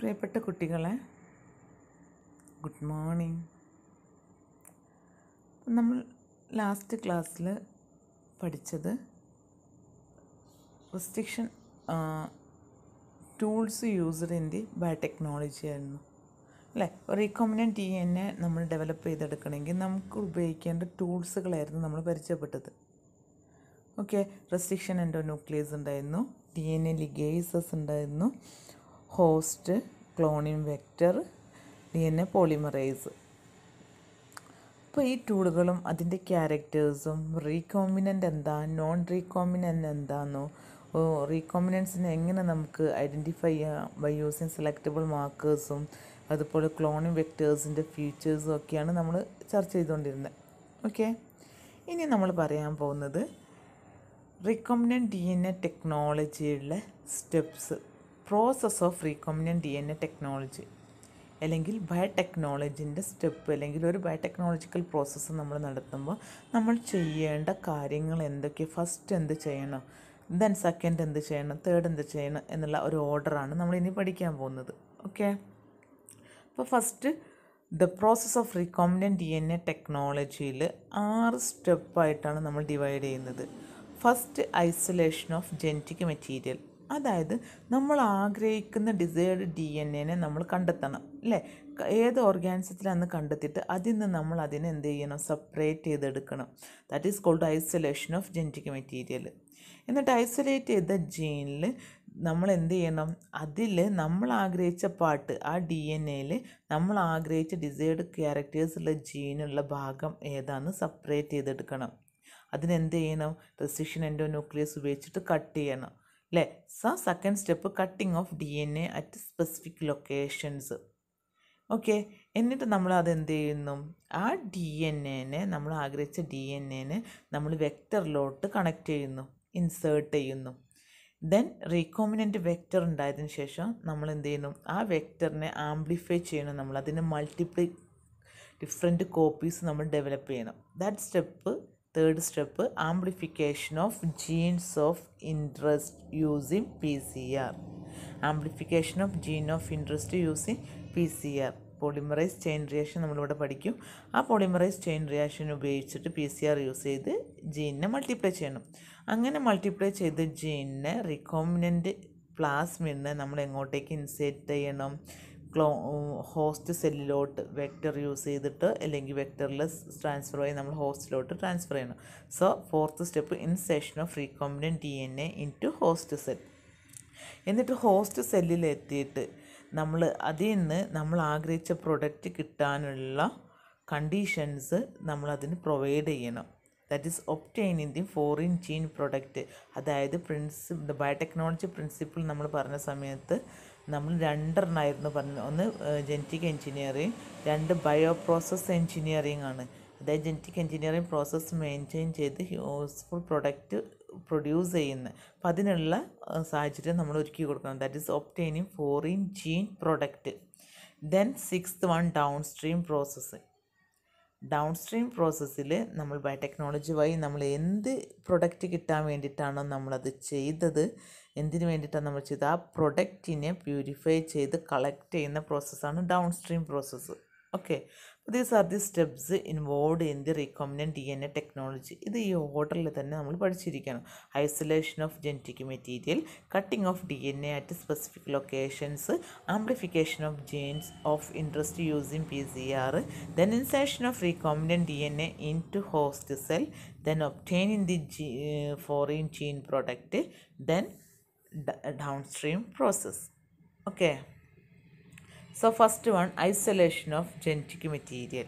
പ്രിയപ്പെട്ട കുട്ടികളെ good morning നമ്മൾ ലാസ്റ്റ് ക്ലാസ്സിൽ പഠിച്ചത് restriction tools used in the biotechnology ആയിരുന്നു അല്ലേ റീകോമിനൻ ടി എൻ എ നമ്മൾ ഡെവലപ്പ് ചെയ്തെടുക്കണമെങ്കിൽ നമുക്ക് ഉപയോഗിക്കേണ്ട ടൂൾസുകളായിരുന്നു നമ്മൾ പരിചയപ്പെട്ടത് ഓക്കെ റെസ്ട്രിക്ഷൻ എൻഡോ ന്യൂക്ലിയസ് ഉണ്ടായിരുന്നു ഡി എൻ എ ലിഗേസസ് ഉണ്ടായിരുന്നു host cloning vector D N A polymerase അപ്പോൾ ഈ ടൂളുകളും അതിൻ്റെ ക്യാരക്ടേഴ്സും റീകോമ്പിനൻ്റ് എന്താ നോൺ റീകോമ്പിനൻ്റ് എന്താണെന്നോ റീകോമ്പിനൻസിനെ എങ്ങനെ നമുക്ക് ഐഡൻറ്റിഫൈ ചെയ്യാം ബൈ യൂസിങ് സെലക്റ്റബിൾ മാർക്കേഴ്സും അതുപോലെ ക്ലോണിംഗ് വെക്ടേഴ്സിൻ്റെ ഫീച്ചേഴ്സും ഒക്കെയാണ് നമ്മൾ ചർച്ച ചെയ്തുകൊണ്ടിരുന്നത് ഓക്കെ ഇനി നമ്മൾ പറയാൻ പോകുന്നത് റിക്കോമിനൻ ഡി എൻ എ ടെക്നോളജിയുള്ള steps process of recombinant D N A technology അല്ലെങ്കിൽ ബയോടെക്നോളജിൻ്റെ സ്റ്റെപ്പ് അല്ലെങ്കിൽ ഒരു ബയോടെക്നോളജിക്കൽ പ്രോസസ്സ് നമ്മൾ നടത്തുമ്പോൾ നമ്മൾ ചെയ്യേണ്ട കാര്യങ്ങൾ എന്തൊക്കെ ഫസ്റ്റ് എന്ത് ചെയ്യണം ദെൻ സെക്കൻഡ് എന്ത് ചെയ്യണം തേർഡ് എന്ത് ചെയ്യണം എന്നുള്ള ഒരു ഓർഡറാണ് നമ്മൾ ഇനി പഠിക്കാൻ പോകുന്നത് ഓക്കെ അപ്പോൾ first the process of recombinant D N A ടെക്നോളജിയിൽ ആറ് സ്റ്റെപ്പായിട്ടാണ് നമ്മൾ ഡിവൈഡ് ചെയ്യുന്നത് first isolation of genetic material അതായത് നമ്മൾ ആഗ്രഹിക്കുന്ന ഡിസൈർഡ് ഡി എൻ എനെ നമ്മൾ കണ്ടെത്തണം അല്ലേ ഏത് ഓർഗാനിസത്തിലാണെന്ന് കണ്ടെത്തിയിട്ട് അതിൽ നിന്ന് നമ്മൾ അതിനെ എന്ത് ചെയ്യണം സെപ്പറേറ്റ് ചെയ്തെടുക്കണം that is called isolation of genetic material എന്നിട്ട് ഐസൊലേറ്റ് ചെയ്ത ജീനിൽ നമ്മൾ എന്ത് ചെയ്യണം അതിൽ നമ്മൾ ആഗ്രഹിച്ച പാട്ട് ആ ഡി എൻ എയിൽ നമ്മൾ ആഗ്രഹിച്ച ഡിസൈർഡ് ക്യാരക്ടേഴ്സുള്ള ജീനുള്ള ഭാഗം ഏതാണെന്ന് സെപ്പറേറ്റ് ചെയ്തെടുക്കണം അതിനെന്ത് ചെയ്യണം റെസിഷൻ എൻഡോ ന്യൂക്ലിയസ് ഉപയോഗിച്ചിട്ട് കട്ട് ചെയ്യണം അല്ലേ സ second step cutting of D N A at specific locations okay എന്നിട്ട് നമ്മൾ അതെന്ത് ചെയ്യുന്നു ആ ഡി എൻ എനെ നമ്മൾ ആഗ്രഹിച്ച ഡി എൻ എനെ നമ്മൾ വെക്ടറിലോട്ട് കണക്ട് ചെയ്യുന്നു ഇൻസേർട്ട് ചെയ്യുന്നു ദെൻ റീകോമിനൻറ്റ് വെക്റ്റർ ഉണ്ടായതിന് ശേഷം നമ്മൾ എന്ത് ചെയ്യുന്നു ആ വെക്റ്ററിനെ ആംപ്ലിഫൈ ചെയ്യണം നമ്മൾ അതിന് മൾട്ടിപ്ലൈ ഡിഫറെൻറ്റ് കോപ്പീസ് നമ്മൾ ഡെവലപ്പ് ചെയ്യണം that step third step amplification of genes of interest using P C R amplification of gene of interest using P C R polymerase chain reaction നമ്മളിവിടെ പഠിക്കും ആ പോളിമറൈസ് ചെയിൻ റിയാക്ഷൻ ഉപയോഗിച്ചിട്ട് P C R use ചെയ്ത് ജീനിനെ multiply ചെയ്യണം അങ്ങനെ multiply ചെയ്ത് ജീനിനെ recombinant പ്ലാസ്മിഡിനെ നമ്മൾ എങ്ങോട്ടേക്ക് ഇൻസേറ്റ് ചെയ്യണം ക്ലോ ഹോസ്റ്റ് സെല്ലിലോട്ട് വെക്റ്റർ യൂസ് ചെയ്തിട്ട് അല്ലെങ്കിൽ വെക്റ്ററിൽ ട്രാൻസ്ഫർ ചെയ്ത് നമ്മൾ ഹോസ്റ്റിലോട്ട് ട്രാൻസ്ഫർ ചെയ്യണം so fourth step insertion of recombinant D N A into host cell എന്നിട്ട് ഹോസ്റ്റ് സെല്ലിൽ എത്തിയിട്ട് നമ്മൾ അതിൽ നിന്ന് നമ്മൾ ആഗ്രഹിച്ച പ്രൊഡക്റ്റ് കിട്ടാനുള്ള കണ്ടീഷൻസ് നമ്മളതിന് പ്രൊവൈഡ് ചെയ്യണം that is obtain in the foreign gene product അതായത് പ്രിൻസിപ്പ് ബയോടെക്നോളജി പ്രിൻസിപ്പിൾ നമ്മൾ പറഞ്ഞ സമയത്ത് നമ്മൾ രണ്ടെണ്ണമായിരുന്നു പറഞ്ഞു ഒന്ന് ജനറ്റിക് എഞ്ചിനീയറിങ് രണ്ട് ബയോ പ്രോസസ് എഞ്ചിനീയറിങ് ആണ് അതായത് ജനറ്റിക് എഞ്ചിനീയറിങ് പ്രോസസ്സ് മെയിൻറ്റെയിൻ ചെയ്ത് യൂസ്ഫുൾ പ്രൊഡക്റ്റ് പ്രൊഡ്യൂസ് ചെയ്യുന്ന അപ്പം അതിനുള്ള സാഹചര്യം നമ്മൾ ഒരുക്കി കൊടുക്കണം that is obtaining foreign gene product then six one downstream process downstream പ്രോസസ്സിൽ നമ്മൾ ബയോടെക്നോളജി വഴി നമ്മൾ എന്ത് പ്രൊഡക്റ്റ് കിട്ടാൻ വേണ്ടിയിട്ടാണോ നമ്മളത് ചെയ്തത് എന്തിനു വേണ്ടിയിട്ടാണ് നമ്മൾ ചെയ്തത് ആ പ്രൊഡക്റ്റിനെ പ്യൂരിഫൈ ചെയ്ത് കളക്ട് ചെയ്യുന്ന പ്രോസസ്സാണ് downstream process okay these are the steps involve in the recombinant D N A technology ഇത് ഈ ഓർഡറിൽ തന്നെ നമ്മൾ പഠിച്ചിരിക്കണം isolation of genetic material cutting of D N A at specific locations amplification of genes of interest use in P C R then insertion of recombinant D N A into host cell then in the gene foreign gene product then downstream process okay so first one isolation of genetic material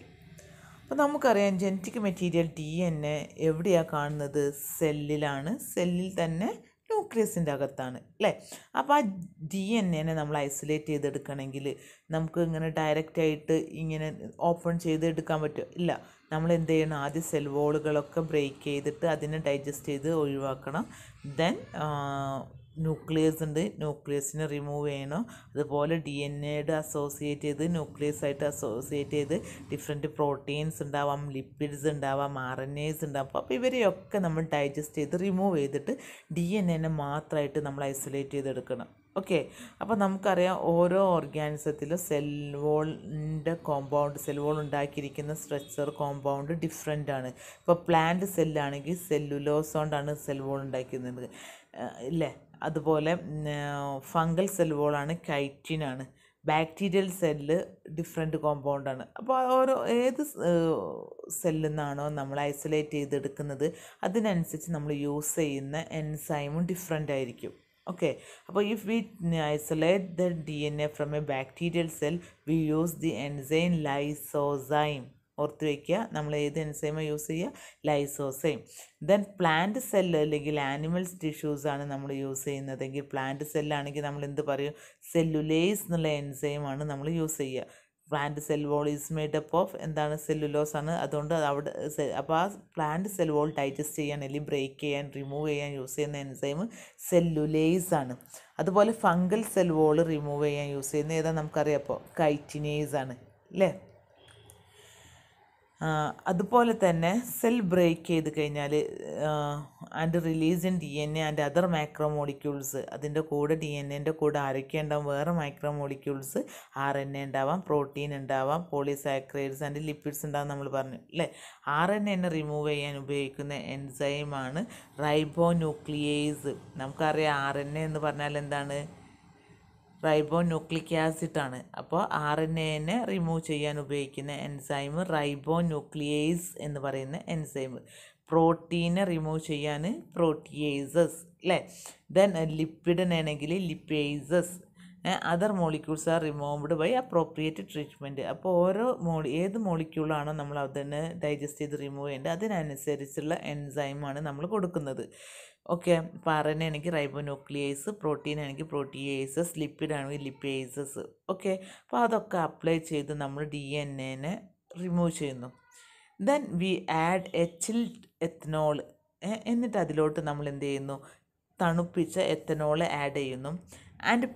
അപ്പോൾ നമുക്കറിയാം genetic material D N A എവിടെയാണ് കാണുന്നത് സെല്ലിലാണ് സെല്ലിൽ തന്നെ ന്യൂക്ലിയസിൻ്റെ അകത്താണ് അല്ലേ അപ്പോൾ ആ ഡി എൻ എനെ നമ്മൾ ഐസൊലേറ്റ് ചെയ്തെടുക്കണമെങ്കിൽ നമുക്ക് ഇങ്ങനെ ഡയറക്റ്റായിട്ട് ഇങ്ങനെ ഓപ്പൺ ചെയ്തെടുക്കാൻ പറ്റുമോ ഇല്ല നമ്മൾ എന്ത് ചെയ്യണം ആദ്യം സെൽ വോളുകളൊക്കെ ബ്രേക്ക് ചെയ്തിട്ട് അതിനെ ഡൈജസ്റ്റ് ചെയ്ത് ഒഴിവാക്കണം ദെൻ ന്യൂക്ലിയസ് ഉണ്ട് ന്യൂക്ലിയസിനെ റിമൂവ് ചെയ്യണം അതുപോലെ ഡി എൻ എയുടെ അസോസിയേറ്റ് ചെയ്ത് ന്യൂക്ലിയസ് ആയിട്ട് അസോസിയേറ്റ് ചെയ്ത് ഡിഫറെൻറ്റ് പ്രോട്ടീൻസ് ഉണ്ടാവാം ലിപ്പിഡ്സ് ഉണ്ടാവാം ആർ എൻ എസ് ഉണ്ടാവാം അപ്പോൾ ഇവരെയൊക്കെ നമ്മൾ ഡൈജസ്റ്റ് ചെയ്ത് റിമൂവ് ചെയ്തിട്ട് ഡി എൻ എനെ മാത്രമായിട്ട് നമ്മൾ ഐസൊലേറ്റ് ചെയ്തെടുക്കണം ഓക്കെ അപ്പോൾ നമുക്കറിയാം ഓരോ ഓർഗാനിസത്തിലും സെൽ വോളിൻ്റെ കോമ്പൗണ്ട് സെൽ വോൾ ഉണ്ടാക്കിയിരിക്കുന്ന സ്ട്രക്ചർ കോമ്പൗണ്ട് ഡിഫറെൻ്റ് ആണ് ഇപ്പോൾ പ്ലാന്റ് സെല്ലാണെങ്കിൽ സെല്ലുലോസ് കൊണ്ടാണ് സെൽ വോൾ ഉണ്ടാക്കുന്നത് ഇല്ലേ അതുപോലെ ഫംഗൽ സെൽ കൈറ്റിൻ കൈറ്റിനാണ് ബാക്ടീരിയൽ സെല്ല് ഡിഫറെൻറ്റ് കോമ്പൗണ്ടാണ് അപ്പോൾ ഓരോ ഏത് സെല്ലിൽ നിന്നാണോ നമ്മൾ ഐസൊലേറ്റ് ചെയ്തെടുക്കുന്നത് അതിനനുസരിച്ച് നമ്മൾ യൂസ് ചെയ്യുന്ന എൻസൈമും ഡിഫറെൻ്റ് ആയിരിക്കും ഓക്കെ അപ്പോൾ if we isolate the D N A from a bacterial cell we use the enzyme lysozyme ഓർത്ത് വയ്ക്കുക നമ്മൾ ഏത് എൻസൈമ യൂസ് ചെയ്യുക ലൈസോസൈം ദെൻ പ്ലാന്റ് സെല്ല് അല്ലെങ്കിൽ ആനിമൽസ് ടിഷ്യൂസാണ് നമ്മൾ യൂസ് ചെയ്യുന്നതെങ്കിൽ പ്ലാന്റ് സെല്ലാണെങ്കിൽ നമ്മൾ എന്ത് പറയും സെല്ലുലേസ് എന്നുള്ള എൻസൈമാണ് നമ്മൾ യൂസ് ചെയ്യുക plant cell wall is made up of എന്താണ് സെല്ലുലോസ് ആണ് അതുകൊണ്ട് അവിടെ അപ്പോൾ ആ പ്ലാന്റ് സെൽ വോൾ ഡൈജസ്റ്റ് ചെയ്യാൻ അല്ലെങ്കിൽ ബ്രേക്ക് ചെയ്യാൻ റിമൂവ് ചെയ്യാൻ യൂസ് ചെയ്യുന്ന എൻസൈം സെല്ലുലേസ് ആണ് അതുപോലെ ഫംഗൽ സെൽ വോൾ റിമൂവ് ചെയ്യാൻ യൂസ് ചെയ്യുന്ന ഏതാ നമുക്കറിയാം അപ്പോൾ കൈറ്റിനേസ് ആണ് അല്ലേ അതുപോലെ തന്നെ സെൽ ബ്രേക്ക് ചെയ്ത് കഴിഞ്ഞാൽ and release in D N A and other micromolecules അതിൻ്റെ കൂടെ ഡി എൻ എൻ്റെ കൂടെ ആരൊക്കെ ഉണ്ടാവും വേറെ മൈക്രോമോളിക്യൂൾസ് ആർ എൻ എ ഉണ്ടാവാം പ്രോട്ടീൻ ഉണ്ടാവാം പോളിസാക്രൈഡ്സ് ആൻഡ് ലിപ്പിഡ്സ് ഉണ്ടാവും നമ്മൾ പറഞ്ഞു അല്ലേ ആർ എൻ എന്നെ റിമൂവ് ചെയ്യാൻ ഉപയോഗിക്കുന്ന എൻസൈമാണ് റൈബോ ന്യൂക്ലിയേസ് നമുക്കറിയാം ആർ എൻ എ എന്ന് പറഞ്ഞാൽ എന്താണ് റൈബോ ന്യൂക്ലിക് ആസിഡാണ് അപ്പോൾ ആർ എൻ എനെ റിമൂവ് ചെയ്യാൻ ഉപയോഗിക്കുന്ന എൻസൈം റൈബോ ന്യൂക്ലിയേസ് എന്ന് പറയുന്ന എൻസൈമ് പ്രോട്ടീനെ റിമൂവ് ചെയ്യാൻ പ്രോട്ടിയേസസ് അല്ലേ ദെൻ ലിപ്പിഡിനാണെങ്കിൽ lipases other molecules are removed by appropriate treatment അപ്പോൾ ഓരോ മോളി ഏത് മോളിക്യൂളാണോ നമ്മൾ അതിനെ ഡൈജസ്റ്റ് ചെയ്ത് റിമൂവ് ചെയ്യേണ്ടത് അതിനനുസരിച്ചുള്ള എൻസൈമാണ് നമ്മൾ കൊടുക്കുന്നത് ഒക്കെ പാറനെ എനിക്ക് റൈബോന്യൂക്ലിയേസ് പ്രോട്ടീൻ എനിക്ക് പ്രോട്ടിയേസസ് ലിപ്പിഡ് ആണെങ്കിൽ ലിപ്പേസസ് ഓക്കെ അപ്പോൾ അതൊക്കെ അപ്ലൈ ചെയ്ത് നമ്മൾ ഡി എൻ എനെ റിമൂവ് ചെയ്യുന്നു then we add a chilled ethanol എന്നിട്ട് അതിലോട്ട് നമ്മൾ എന്ത് ചെയ്യുന്നു തണുപ്പിച്ച എത്തനോൾ ആഡ് ചെയ്യുന്നു ആൻഡ്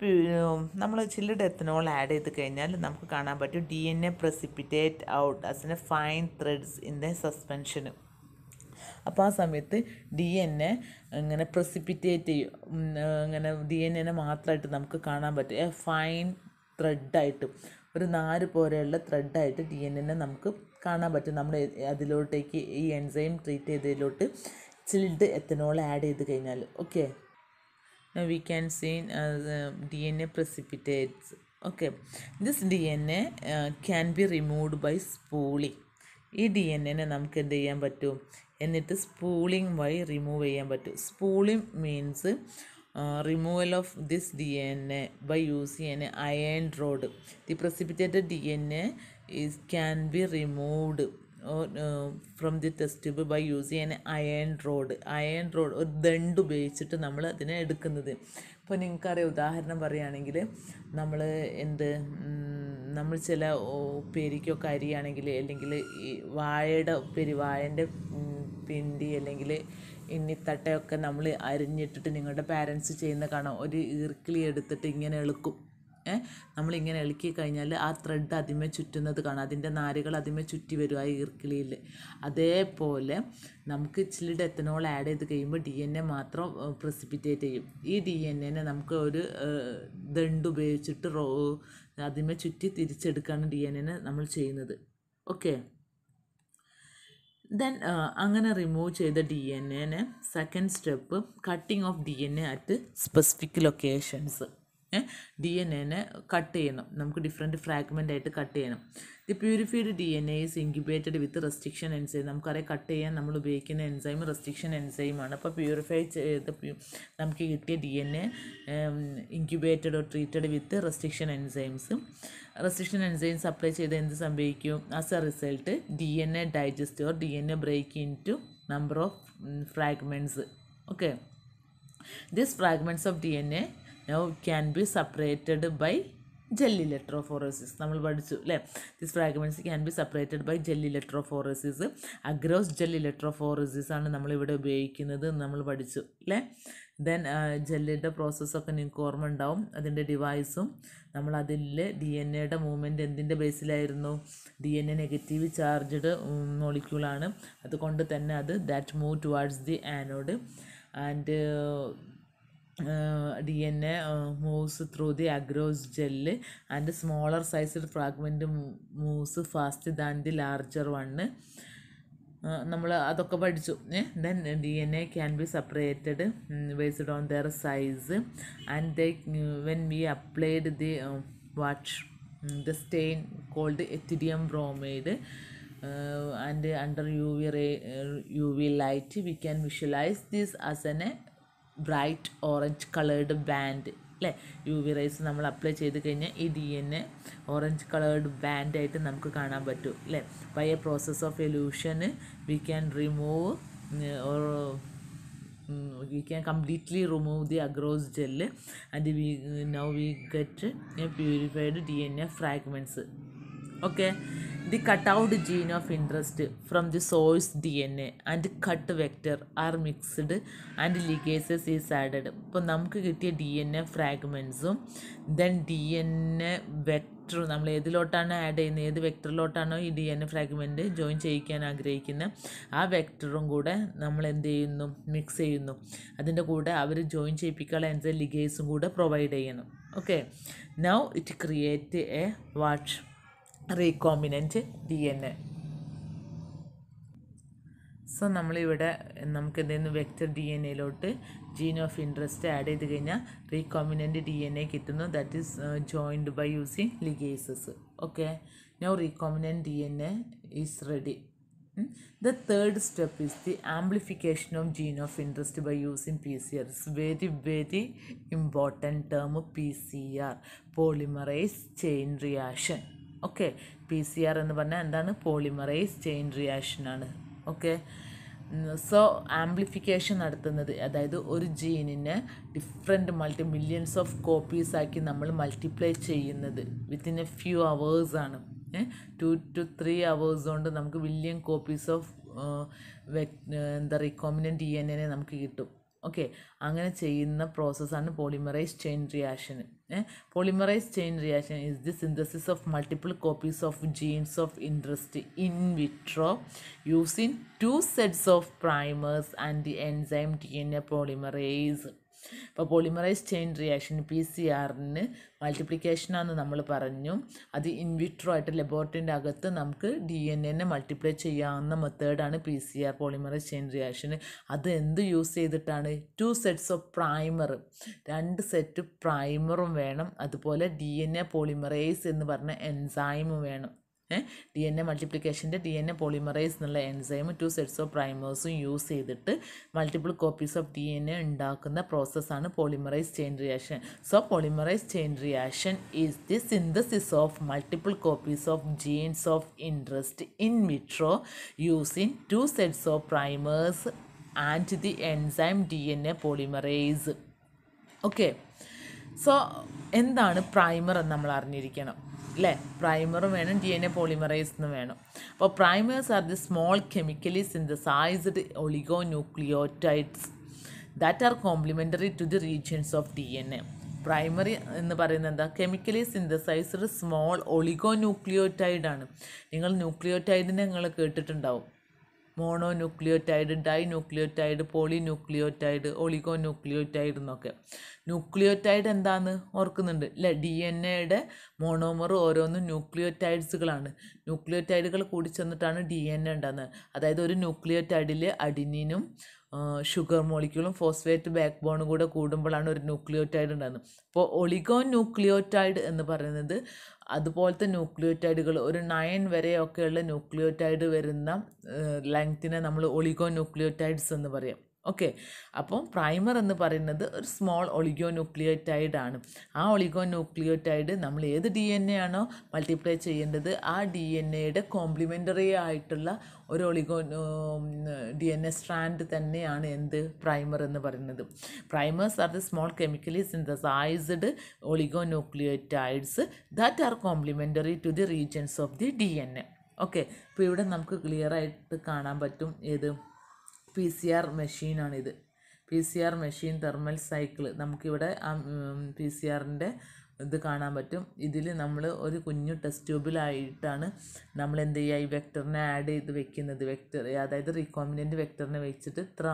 നമ്മൾ ചില്ലിഡ് എത്തനോൾ ആഡ് ചെയ്ത് കഴിഞ്ഞാൽ നമുക്ക് കാണാൻ പറ്റും D N A precipitate out as fine threads in the suspension അപ്പോൾ ആ സമയത്ത് ഡി എൻ എ ഇങ്ങനെ പ്രസിപ്പിറ്റേറ്റ് ചെയ്യും ഇങ്ങനെ ഡി എൻ എനെ മാത്രമായിട്ട് നമുക്ക് കാണാൻ പറ്റും എ ഫൈൻ ത്രെഡായിട്ട് ഒരു നാര് പോലെയുള്ള ത്രെഡായിട്ട് ഡി എൻ എനെ നമുക്ക് കാണാൻ പറ്റും നമ്മൾ അതിലോട്ടേക്ക് ഈ എൻസൈം ട്രീറ്റ് ചെയ്തതിലോട്ട് ചിൽഡ് എത്തനോൾ ആഡ് ചെയ്ത് കഴിഞ്ഞാൽ okay we can seen D N A precipitates okay this D N A can be removed by spooling ഈ ഡി എൻ എനെ നമുക്ക് എന്ത് ചെയ്യാൻ പറ്റും എന്നിട്ട് സ്പൂളിംഗ് വഴി റിമൂവ് ചെയ്യാൻ പറ്റും spooling means removal of this D N A by using an iron rod the precipitated D N A is can be removed from the test tube by use ചെയ്യാൻ അയൺ റോഡ് അയൺ റോഡ് ഒരു ദണ്ട് ഉപയോഗിച്ചിട്ട് നമ്മൾ അതിനെ എടുക്കുന്നത് ഇപ്പോൾ നിങ്ങൾക്കറിയാം ഉദാഹരണം പറയുകയാണെങ്കിൽ നമ്മൾ എന്ത് നമ്മൾ ചില ഉപ്പേരിക്കൊക്കെ അരിയാണെങ്കിൽ അല്ലെങ്കിൽ ഈ വാഴയുടെ ഉപ്പേരി വാഴൻ്റെ പിണ്ടി അല്ലെങ്കിൽ എണ്ണിത്തട്ടയൊക്കെ നമ്മൾ അരിഞ്ഞിട്ടിട്ട് നിങ്ങളുടെ പാരൻസ് ചെയ്യുന്ന കാണാം ഒരു ഈർക്കിളി എടുത്തിട്ട് ഇങ്ങനെ എളുക്കും നമ്മളിങ്ങനെ ഇളക്കി കഴിഞ്ഞാൽ ആ ത്രെഡ് അതിമേ ചുറ്റുന്നത് കാണാം അതിൻ്റെ നാരുകൾ അതിമേ ചുറ്റി വരും ആ ഈർക്കിളിയിൽ അതേപോലെ നമുക്ക് ഇച്ചിലിയുടെ എത്തനോൾ ആഡ് ചെയ്ത് കഴിയുമ്പോൾ ഡി എൻ എ മാത്രം പ്രസിപ്പിറ്റേറ്റ് ചെയ്യും ഈ ഡി എൻ എനെ നമുക്ക് ഒരു ദണ്ട് ഉപയോഗിച്ചിട്ട് റോ അതിമേ ചുറ്റി തിരിച്ചെടുക്കുകയാണ് ഡി എൻ എനെ നമ്മൾ ചെയ്യുന്നത് ഓക്കെ ദെൻ അങ്ങനെ റിമൂവ് ചെയ്ത ഡി എൻ എനെ second step cutting of D N A at specific locations D N എനെ കട്ട് ചെയ്യണം നമുക്ക് ഡിഫറെൻറ്റ് ഫ്രാഗ്മെൻ്റ് ആയിട്ട് കട്ട് ചെയ്യണം the purified D N A is incubated with restriction enzyme നമുക്കറിയാം cut ചെയ്യാൻ നമ്മൾ ഉപയോഗിക്കുന്ന എൻസൈം റെസ്ട്രിക്ഷൻ എൻസൈമാണ് അപ്പോൾ പ്യൂരിഫൈ ചെയ്ത നമുക്ക് കിട്ടിയ D N A incubated treated with restriction enzymes restriction enzymes apply ചെയ്ത് എന്ത് സംഭവിക്കും as a result D N A digest or D N A break into number of fragments okay this fragments of D N A now can be separated by gel electrophoresis നമ്മൾ പഠിച്ചു അല്ലേ this fragments can be separated by gel electrophoresis agarose gel electrophoresis ആണ് നമ്മളിവിടെ ഉപയോഗിക്കുന്നത് നമ്മൾ പഠിച്ചു അല്ലേ then ജെല്ലിൻ്റെ പ്രോസസ്സൊക്കെ നിങ്ങൾക്ക് ഓർമ്മ ഉണ്ടാവും അതിൻ്റെ ഡിവൈസും നമ്മൾ അതിൽ ഡി എൻ എയുടെ മൂവ്മെൻറ്റ് എന്തിൻ്റെ ബേസിലായിരുന്നു D N A negative charged മോളിക്യൂളാണ് അതുകൊണ്ട് തന്നെ അത് that move towards the anode and D N A moves through the agarose gel and smaller sized fragment moves fast than the larger one നമ്മൾ അതൊക്കെ പഠിച്ചു then D N A can be separated based on their size and the when we applied the what the stain called ethidium bromide and under U V ray U V light we can visualise these as an a bright orange coloured band അല്ലേ U V rays നമ്മൾ apply ചെയ്ത് കഴിഞ്ഞാൽ ഈ D N A orange coloured ബാൻഡായിട്ട് നമുക്ക് കാണാൻ പറ്റും അല്ലേ by a process of elution we can remove we can completely remove the agarose gel and we now we get purified D N A fragments okay the cut out gene of interest from the source D N A and cut vector are mixed and ligases is added ഇപ്പോൾ നമുക്ക് കിട്ടിയ D N A ഫ്രാഗ്മെൻസും then D N A vector നമ്മൾ ഏതിലോട്ടാണ് add ചെയ്യുന്നത് ഏത് വെക്ടറിലോട്ടാണോ ഈ D N A fragment join ചെയ്യിക്കാൻ ആഗ്രഹിക്കുന്നത് ആ വെക്ടറും കൂടെ നമ്മൾ എന്ത് ചെയ്യുന്നു മിക്സ് ചെയ്യുന്നു അതിൻ്റെ കൂടെ അവർ ജോയിൻ ചെയ്യിപ്പിക്കാനുള്ള അനുസരിച്ച് ലിഗേസും കൂടെ പ്രൊവൈഡ് ചെയ്യണം okay now it create a what recombinant D N A so നമ്മളിവിടെ നമുക്ക് എന്തെങ്കിലും വെക്റ്റർ ഡി എൻ എയിലോട്ട് ജീൻ ഓഫ് ഇൻട്രസ്റ്റ് ആഡ് ചെയ്ത് കഴിഞ്ഞാൽ റീകോമ്പിനൻ്റ് ഡി എൻ എ കിട്ടുന്നു that is joined by using ligases okay now recombinant D N A is ready the third step is the amplification of gene of interest by using P C R is very very important term P C R polymerase chain reaction okay P C R എന്ന് പറഞ്ഞാൽ എന്താണ് polymerase chain റിയാക്ഷനാണ് okay so amplification നടത്തുന്നത് അതായത് ഒരു ജീനിനെ different multi millions of copies ആക്കി നമ്മൾ മൾട്ടിപ്ലൈ ചെയ്യുന്നത് വിത്തിൻ എ ഫ്യൂ ആണ് ടു ടു ത്രീ അവേഴ്സ് കൊണ്ട് നമുക്ക് വില്യൺ കോപ്പീസ് ഓഫ് എന്താ റീകോമിനൻറ്റ് ഡി എൻ എനെ നമുക്ക് കിട്ടും ഓക്കെ അങ്ങനെ ചെയ്യുന്ന പ്രോസസ്സാണ് polymerase chain reaction polymerase chain reaction is the synthesis of multiple copies of genes of interest in vitro using two sets of primers and the enzyme T N A polymerase അപ്പോൾ polymerase chain reaction P C ആറിന് മൾട്ടിപ്ലിക്കേഷനാന്ന് നമ്മൾ പറഞ്ഞു അത് in vitro ആയിട്ട് ലബോറട്ടറിൻ്റെ അകത്ത് നമുക്ക് D N എന്നെ മൾട്ടിപ്ലൈ ചെയ്യാവുന്ന മെത്തേഡാണ് P C R polymerase chain reaction അത് എന്ത് യൂസ് ചെയ്തിട്ടാണ് ടു സെറ്റ്സ് ഓഫ് പ്രൈമർ രണ്ട് സെറ്റ് പ്രൈമറും വേണം അതുപോലെ ഡി എൻ എ പോളിമറൈസ് എന്ന് പറഞ്ഞ എൻസൈമും വേണം ഡി എൻ എ മൾട്ടിപ്ലിക്കേഷൻ്റെ ഡി എൻ എ പോളിമറൈസ് എന്നുള്ള എൻസൈമും ടു സെറ്റ്സ് ഓഫ് പ്രൈമേഴ്സും യൂസ് ചെയ്തിട്ട് multiple copies of D N A ഉണ്ടാക്കുന്ന പ്രോസസ്സാണ് polymerase chain reaction so polymerase chain reaction is the synthesis of multiple copies of genes of interest in vitro using two sets of primers and the enzyme D N A polymerase okay so എന്താണ് primer എന്ന് നമ്മൾ അറിഞ്ഞിരിക്കണം അല്ലേ പ്രൈമറും വേണം D N A polymerase വേണം അപ്പോൾ primers are the small chemically synthesised oligo nucleotides that are complementary to the regions of D N A primer എന്ന് പറയുന്നത് എന്താ കെമിക്കലി സിന്തസൈസ്ഡ് സ്മോൾ ഒളിഗോ ന്യൂക്ലിയോറ്റൈഡാണ് നിങ്ങൾ ന്യൂക്ലിയോറ്റൈഡിനെ നിങ്ങൾ കേട്ടിട്ടുണ്ടാവും mono nucleotide di nucleotide poly nucleotide oligo nucleotide എന്നൊക്കെ nucleotide എന്താന്ന് ഓർക്കുന്നുണ്ട് അല്ലേ ഡി എൻ എയുടെ മോണോമർ ഓരോന്നും ന്യൂക്ലിയോറ്റൈഡ്സുകളാണ് ന്യൂക്ലിയോറ്റൈഡുകൾ കൂടി ചെന്നിട്ടാണ് ഡി എൻ എ ഉണ്ടാകുന്നത് അതായത് ഒരു ന്യൂക്ലിയോറ്റൈഡിൽ അഡിനിനും ഷുഗർ മോളിക്യൂളും ഫോസ്ഫേറ്റ് ബാക്ക് ബോണും കൂടെ കൂടുമ്പോഴാണ് ഒരു ന്യൂക്ലിയോറ്റൈഡ് ഉണ്ടാകുന്നത് അപ്പോൾ ഒളിഗോ ന്യൂക്ലിയോറ്റൈഡ് എന്ന് പറയുന്നത് അതുപോലത്തെ ന്യൂക്ലിയോറ്റൈഡുകൾ ഒരു നയൻ വരെയൊക്കെയുള്ള ന്യൂക്ലിയോറ്റൈഡ് വരുന്ന ലെങ്ത്തിനെ നമ്മൾ ഒളിഗോ ന്യൂക്ലിയോറ്റൈഡ്സ് എന്ന് പറയാം ഓക്കെ അപ്പം പ്രൈമർ എന്ന് പറയുന്നത് ഒരു സ്മോൾ ഒളിഗോ ന്യൂക്ലിയോറ്റൈഡ് ആണ് ആ ഒളിഗോ ന്യൂക്ലിയോറ്റൈഡ് നമ്മൾ ഏത് ഡി എൻ എ ആണോ മൾട്ടിപ്ലൈ ചെയ്യേണ്ടത് ആ ഡി എൻ എയുടെ കോംപ്ലിമെൻ്ററി ആയിട്ടുള്ള ഒരു oligo D N A strand തന്നെയാണ് എന്ത് പ്രൈമർ എന്ന് പറയുന്നത് primers are the small chemically synthesised oligonucleotides that are complementary to the regions of the D N A okay ഇപ്പോൾ ഇവിടെ നമുക്ക് ക്ലിയറായിട്ട് കാണാൻ പറ്റും ഏത് പി സി ആർ മെഷീനാണിത് P C R machine thermal cycle നമുക്കിവിടെ ആ പി സി ആറിൻ്റെ ഇത് കാണാൻ പറ്റും ഇതിൽ നമ്മൾ ഒരു കുഞ്ഞു ടെസ്റ്റ് ട്യൂബിലായിട്ടാണ് നമ്മൾ എന്ത് ചെയ്യുക ഈ വെക്ടറിനെ ആഡ് ചെയ്ത് വെക്കുന്നത് വെക്ടർ അതായത് റീകോമിനൻ്റ് വെക്ടറിനെ വെച്ചിട്ട് ഇത്ര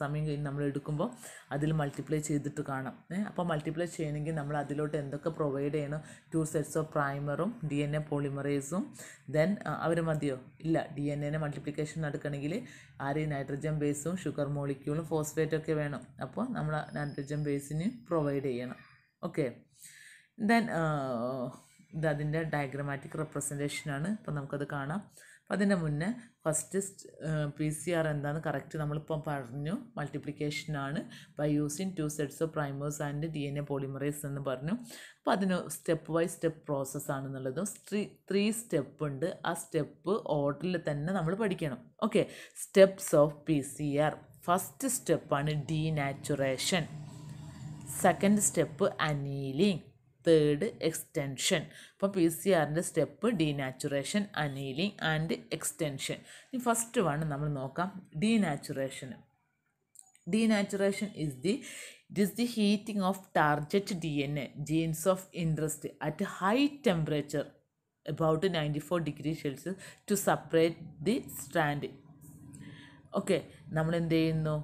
സമയം കഴിഞ്ഞ് നമ്മൾ എടുക്കുമ്പോൾ അതിൽ മൾട്ടിപ്ലൈ ചെയ്തിട്ട് കാണാം അപ്പോൾ മൾട്ടിപ്ലൈ ചെയ്യണമെങ്കിൽ നമ്മൾ അതിലോട്ട് എന്തൊക്കെ പ്രൊവൈഡ് ചെയ്യണം ടു സെറ്റ്സ് ഓഫ് പ്രൈമറും ഡി എൻ എ പോളിമറേസും ദെൻ അവർ മതിയോ ഇല്ല ഡി എൻ എനെ മൾട്ടിപ്ലിക്കേഷൻ നടക്കണമെങ്കിൽ ആര് നൈട്രജൻ ബേസും ഷുഗർ മോളിക്യൂളും ഫോസ്ഫേറ്റൊക്കെ വേണം അപ്പോൾ നമ്മൾ നൈട്രജൻ ബേസിന് പ്രൊവൈഡ് ചെയ്യണം ഓക്കെ ദെൻ uh, ഇത് അതിൻ്റെ ഡയഗ്രമാറ്റിക് റെപ്രസെൻറ്റേഷനാണ് അപ്പം നമുക്കത് കാണാം അപ്പം അതിൻ്റെ മുന്നേ ഫസ്റ്റ് പി സി ആർ എന്താണെന്ന് കറക്റ്റ് നമ്മളിപ്പം പറഞ്ഞു മൾട്ടിപ്ലിക്കേഷനാണ് by using two sets of primers and D N A polymerase എന്ന് പറഞ്ഞു അപ്പം അതിന് സ്റ്റെപ്പ് ബൈ സ്റ്റെപ്പ് പ്രോസസ്സാണെന്നുള്ളത് ത്രീ ത്രീ സ്റ്റെപ്പ് ഉണ്ട് ആ സ്റ്റെപ്പ് ഓർഡറിൽ തന്നെ നമ്മൾ പഠിക്കണം okay steps of P C R first സ്റ്റെപ്പാണ് denaturation second step annealing third extension അപ്പോൾ പി സി ആറിൻ്റെ step denaturation annealing and extension ഇനി ഫസ്റ്റ് വൺ നമ്മൾ നോക്കാം denaturation denaturation is the it is the heating of target D N A genes of interest at high temperature about ninety four degree Celsius to separate the strand okay നമ്മൾ എന്ത് ചെയ്യുന്നു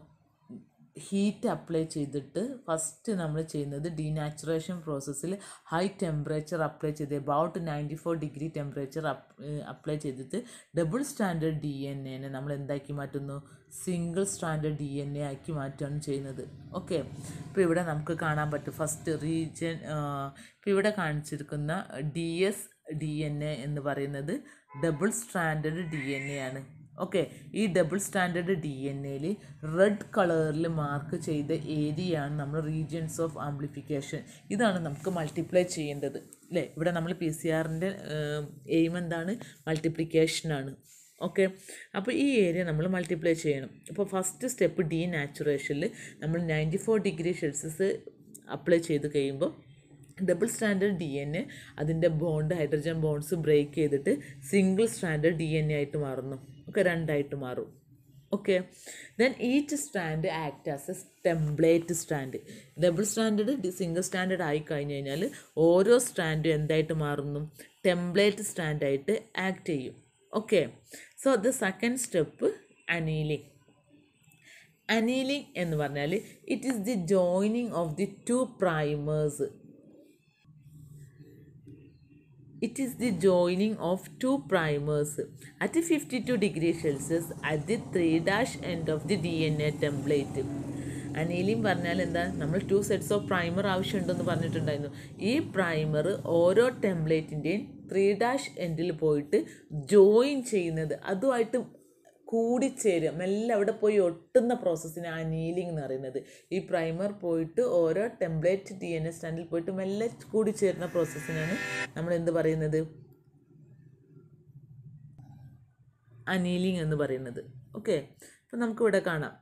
heat apply ചെയ്തിട്ട് first നമ്മൾ ചെയ്യുന്നത് denaturation പ്രോസസ്സിൽ high temperature apply ചെയ്ത് about ninety four degree temperature apply ചെയ്തിട്ട് double stranded D N എനെ നമ്മൾ എന്താക്കി മാറ്റുന്നു single stranded D N A ആക്കി മാറ്റുകയാണ് ചെയ്യുന്നത് ഓക്കെ ഇപ്പോൾ ഇവിടെ നമുക്ക് കാണാൻ പറ്റും ഫസ്റ്റ് റീജൻ ഇപ്പം ഇവിടെ കാണിച്ചിരിക്കുന്ന D S D N A എന്ന് പറയുന്നത് double stranded D N A ആണ് ഓക്കെ ഈ ഡബിൾ സ്റ്റാൻഡേർഡ് ഡി എൻ എയിൽ റെഡ് കളറിൽ മാർക്ക് ചെയ്ത ഏരിയയാണ് നമ്മൾ റീജിയൻസ് ഓഫ് ആംപ്ലിഫിക്കേഷൻ ഇതാണ് നമുക്ക് മൾട്ടിപ്ലൈ ചെയ്യേണ്ടത് അല്ലേ ഇവിടെ നമ്മൾ പി സി ആറിൻ്റെ എയിം എന്താണ് മൾട്ടിപ്ലിക്കേഷനാണ് ഓക്കെ അപ്പോൾ ഈ ഏരിയ നമ്മൾ മൾട്ടിപ്ലൈ ചെയ്യണം അപ്പോൾ ഫസ്റ്റ് സ്റ്റെപ്പ് ഡി നാച്ചുറേഷനിൽ നമ്മൾ ninety four degree Celsius apply ചെയ്ത് കഴിയുമ്പോൾ double stranded D N A അതിൻ്റെ ബോണ്ട് ഹൈഡ്രജൻ ബോണ്ട്സ് ബ്രേക്ക് ചെയ്തിട്ട് single stranded D N A ആയിട്ട് മാറുന്നു ഒക്കെ രണ്ടായിട്ട് മാറും okay then each strand act as a template strand double stranded single stranded ആയി കഴിഞ്ഞ് കഴിഞ്ഞാൽ ഓരോ സ്റ്റാൻഡും എന്തായിട്ട് മാറുന്നു ടെംപ്ലേറ്റ് സ്റ്റാൻഡായിട്ട് ആക്ട് ചെയ്യും okay so the second step annealing annealing എന്ന് പറഞ്ഞാൽ it is the joining of the two primers it is the joining of two primers at fifty two degree Celsius at the three dash end of the D N A template അനീലിയും പറഞ്ഞാൽ എന്താ നമ്മൾ to sets of primer ആവശ്യമുണ്ടെന്ന് പറഞ്ഞിട്ടുണ്ടായിരുന്നു ഈ primer ഓരോ ടെംപ്ലേറ്റിൻ്റെയും three dash എൻഡിൽ പോയിട്ട് ജോയിൻ ചെയ്യുന്നത് അതുമായിട്ട് കൂടിച്ചേരുക എല്ലാം അവിടെ പോയി ഒട്ടുന്ന പ്രോസസ്സിനാണ് അനീലിംഗ് നീലിംഗ് എന്ന് പറയുന്നത് ഈ പ്രൈമർ പോയിട്ട് ഓരോ ടെംപ്ലേറ്റ് ഡി എൻ എസ് സ്റ്റാൻഡിൽ പോയിട്ട് മെല്ലെ കൂടിച്ചേരുന്ന പ്രോസസ്സിനാണ് നമ്മൾ എന്ത് പറയുന്നത് അനീലിംഗ് എന്ന് പറയുന്നത് ഓക്കെ അപ്പം നമുക്കിവിടെ കാണാം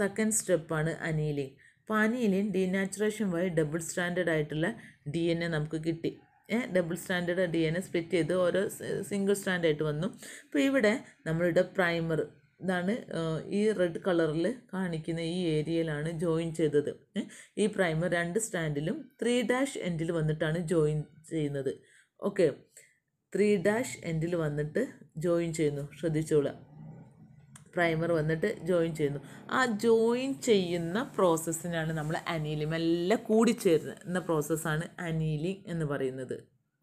സെക്കൻഡ് സ്റ്റെപ്പാണ് അനീലിംഗ് അപ്പോൾ അനീലിൻ ഡീനാച്ചുറേഷൻ വഴി ഡബിൾ സ്റ്റാൻഡേർഡ് ആയിട്ടുള്ള ഡി എൻ എ നമുക്ക് കിട്ടി double stranded D N A split ചെയ്ത് ഓരോ സിംഗിൾ സ്റ്റാൻഡായിട്ട് വന്നു അപ്പോൾ ഇവിടെ നമ്മളുടെ പ്രൈമർ ഇതാണ് ഈ റെഡ് കളറിൽ കാണിക്കുന്ന ഈ ഏരിയയിലാണ് ജോയിൻ ചെയ്തത് ഈ പ്രൈമർ രണ്ട് സ്റ്റാൻഡിലും ത്രീ ഡാഷ് എൻഡിൽ വന്നിട്ടാണ് ജോയിൻ ചെയ്യുന്നത് ഓക്കെ ത്രീ ഡാഷ് എൻഡിൽ വന്നിട്ട് ജോയിൻ ചെയ്യുന്നു ശ്രദ്ധിച്ചോളാം പ്രൈമർ വന്നിട്ട് ജോയിൻ ചെയ്യുന്നു ആ ജോയിൻ ചെയ്യുന്ന പ്രോസസ്സിനാണ് നമ്മൾ അനീലിംഗ് എല്ലാം കൂടിച്ചേരുന്ന പ്രോസസ്സാണ് അനീലിംഗ് എന്ന് പറയുന്നത്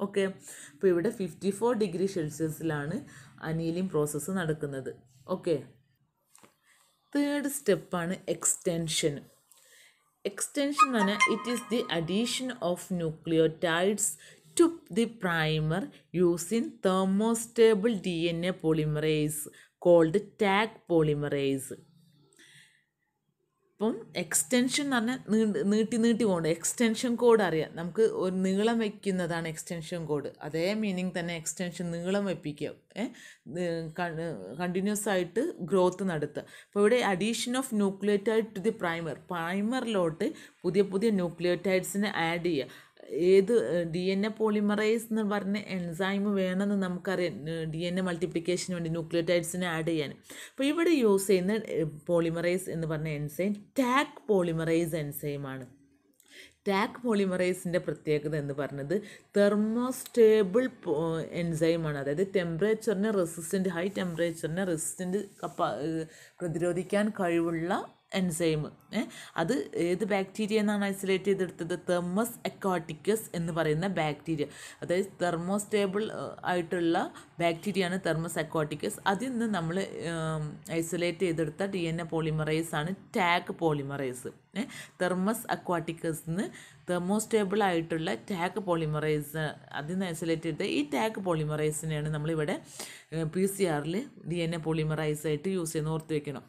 ഓക്കെ അപ്പോൾ ഇവിടെ ഫിഫ്റ്റി ഫോർ ഡിഗ്രി സെൽഷ്യസിലാണ് അനീലിംഗ് പ്രോസസ്സ് നടക്കുന്നത് ഓക്കെ തേർഡ് സ്റ്റെപ്പാണ് എക്സ്റ്റെൻഷൻ എക്സ്റ്റെൻഷൻ എന്ന് പറഞ്ഞാൽ it is the addition of nucleotides to the primer using thermostable D N A polymerase called Taq polymerase ഇപ്പം എക്സ്റ്റെൻഷൻ എന്ന് പറഞ്ഞാൽ നീണ്ട് നീട്ടി നീട്ടി പോകേണ്ട എക്സ്റ്റൻഷൻ കോഡ് അറിയാം നമുക്ക് ഒരു നീളം വയ്ക്കുന്നതാണ് എക്സ്റ്റൻഷൻ കോഡ് അതേ മീനിങ് തന്നെ എക്സ്റ്റൻഷൻ നീളം വയ്പ്പിക്കുക കണ്ടിന്യൂസ് ആയിട്ട് ഗ്രോത്ത് നടത്തുക അപ്പോൾ ഇവിടെ addition of nucleotide to the primer പ്രൈമറിലോട്ട് പുതിയ പുതിയ ന്യൂക്ലിയോറ്റൈഡ്സിനെ ആഡ് ചെയ്യുക ഏത് ഡി എൻ എ പോളിമറൈസ് എന്ന് പറഞ്ഞ എൻസൈമ് വേണമെന്ന് നമുക്കറിയാം ഡി എൻ എ മൾട്ടിപ്ലിക്കേഷന് വേണ്ടി ന്യൂക്ലിയോടൈഡ്സിനെ ആഡ് ചെയ്യാൻ അപ്പോൾ ഇവിടെ യൂസ് ചെയ്യുന്ന പോളിമറൈസ് എന്ന് പറഞ്ഞ എൻസൈം ടാക് പോളിമറൈസ് എൻസൈമാണ് ടാക് പോളിമറൈസിൻ്റെ പ്രത്യേകത എന്ന് പറഞ്ഞത് തെർമോസ്റ്റേബിൾ എൻസൈമാണ് അതായത് ടെമ്പറേച്ചറിന് റെസിസ്റ്റൻറ്റ് ഹൈ ടെമ്പറേച്ചറിന് റെസിസ്റ്റൻറ്റ് കപ്പ പ്രതിരോധിക്കാൻ കഴിവുള്ള എൻസൈം അത് ഏത് ബാക്ടീരിയ എന്നാണ് ഐസൊലേറ്റ് ചെയ്തെടുത്തത് തെർമസ് അക്വാട്ടിക്കസ് എന്ന് പറയുന്ന ബാക്ടീരിയ അതായത് തെർമോസ്റ്റേബിൾ ആയിട്ടുള്ള ബാക്ടീരിയയാണ് തെർമസ് അക്വാട്ടിക്കസ് അതിൽ നിന്ന് നമ്മൾ ഐസൊലേറ്റ് ചെയ്തെടുത്ത ഡി എൻ എ പോളിമറേസ് ആണ് ടാഗ് പോളിമറൈസ് തെർമസ് അക്വാട്ടിക്കസ് നിന്ന് തെർമോസ്റ്റേബിൾ ആയിട്ടുള്ള ടാഗ് പോളിമറൈസ് അതിൽ നിന്ന് ഐസൊലേറ്റ് ചെയ്ത് ഈ ടാഗ് പോളിമറൈസിനെയാണ് നമ്മളിവിടെ പി സി ആറിൽ ഡി എൻ എ പോളിമറൈസ് ആയിട്ട് യൂസ് ചെയ്യുന്ന ഓർത്ത് വെക്കണം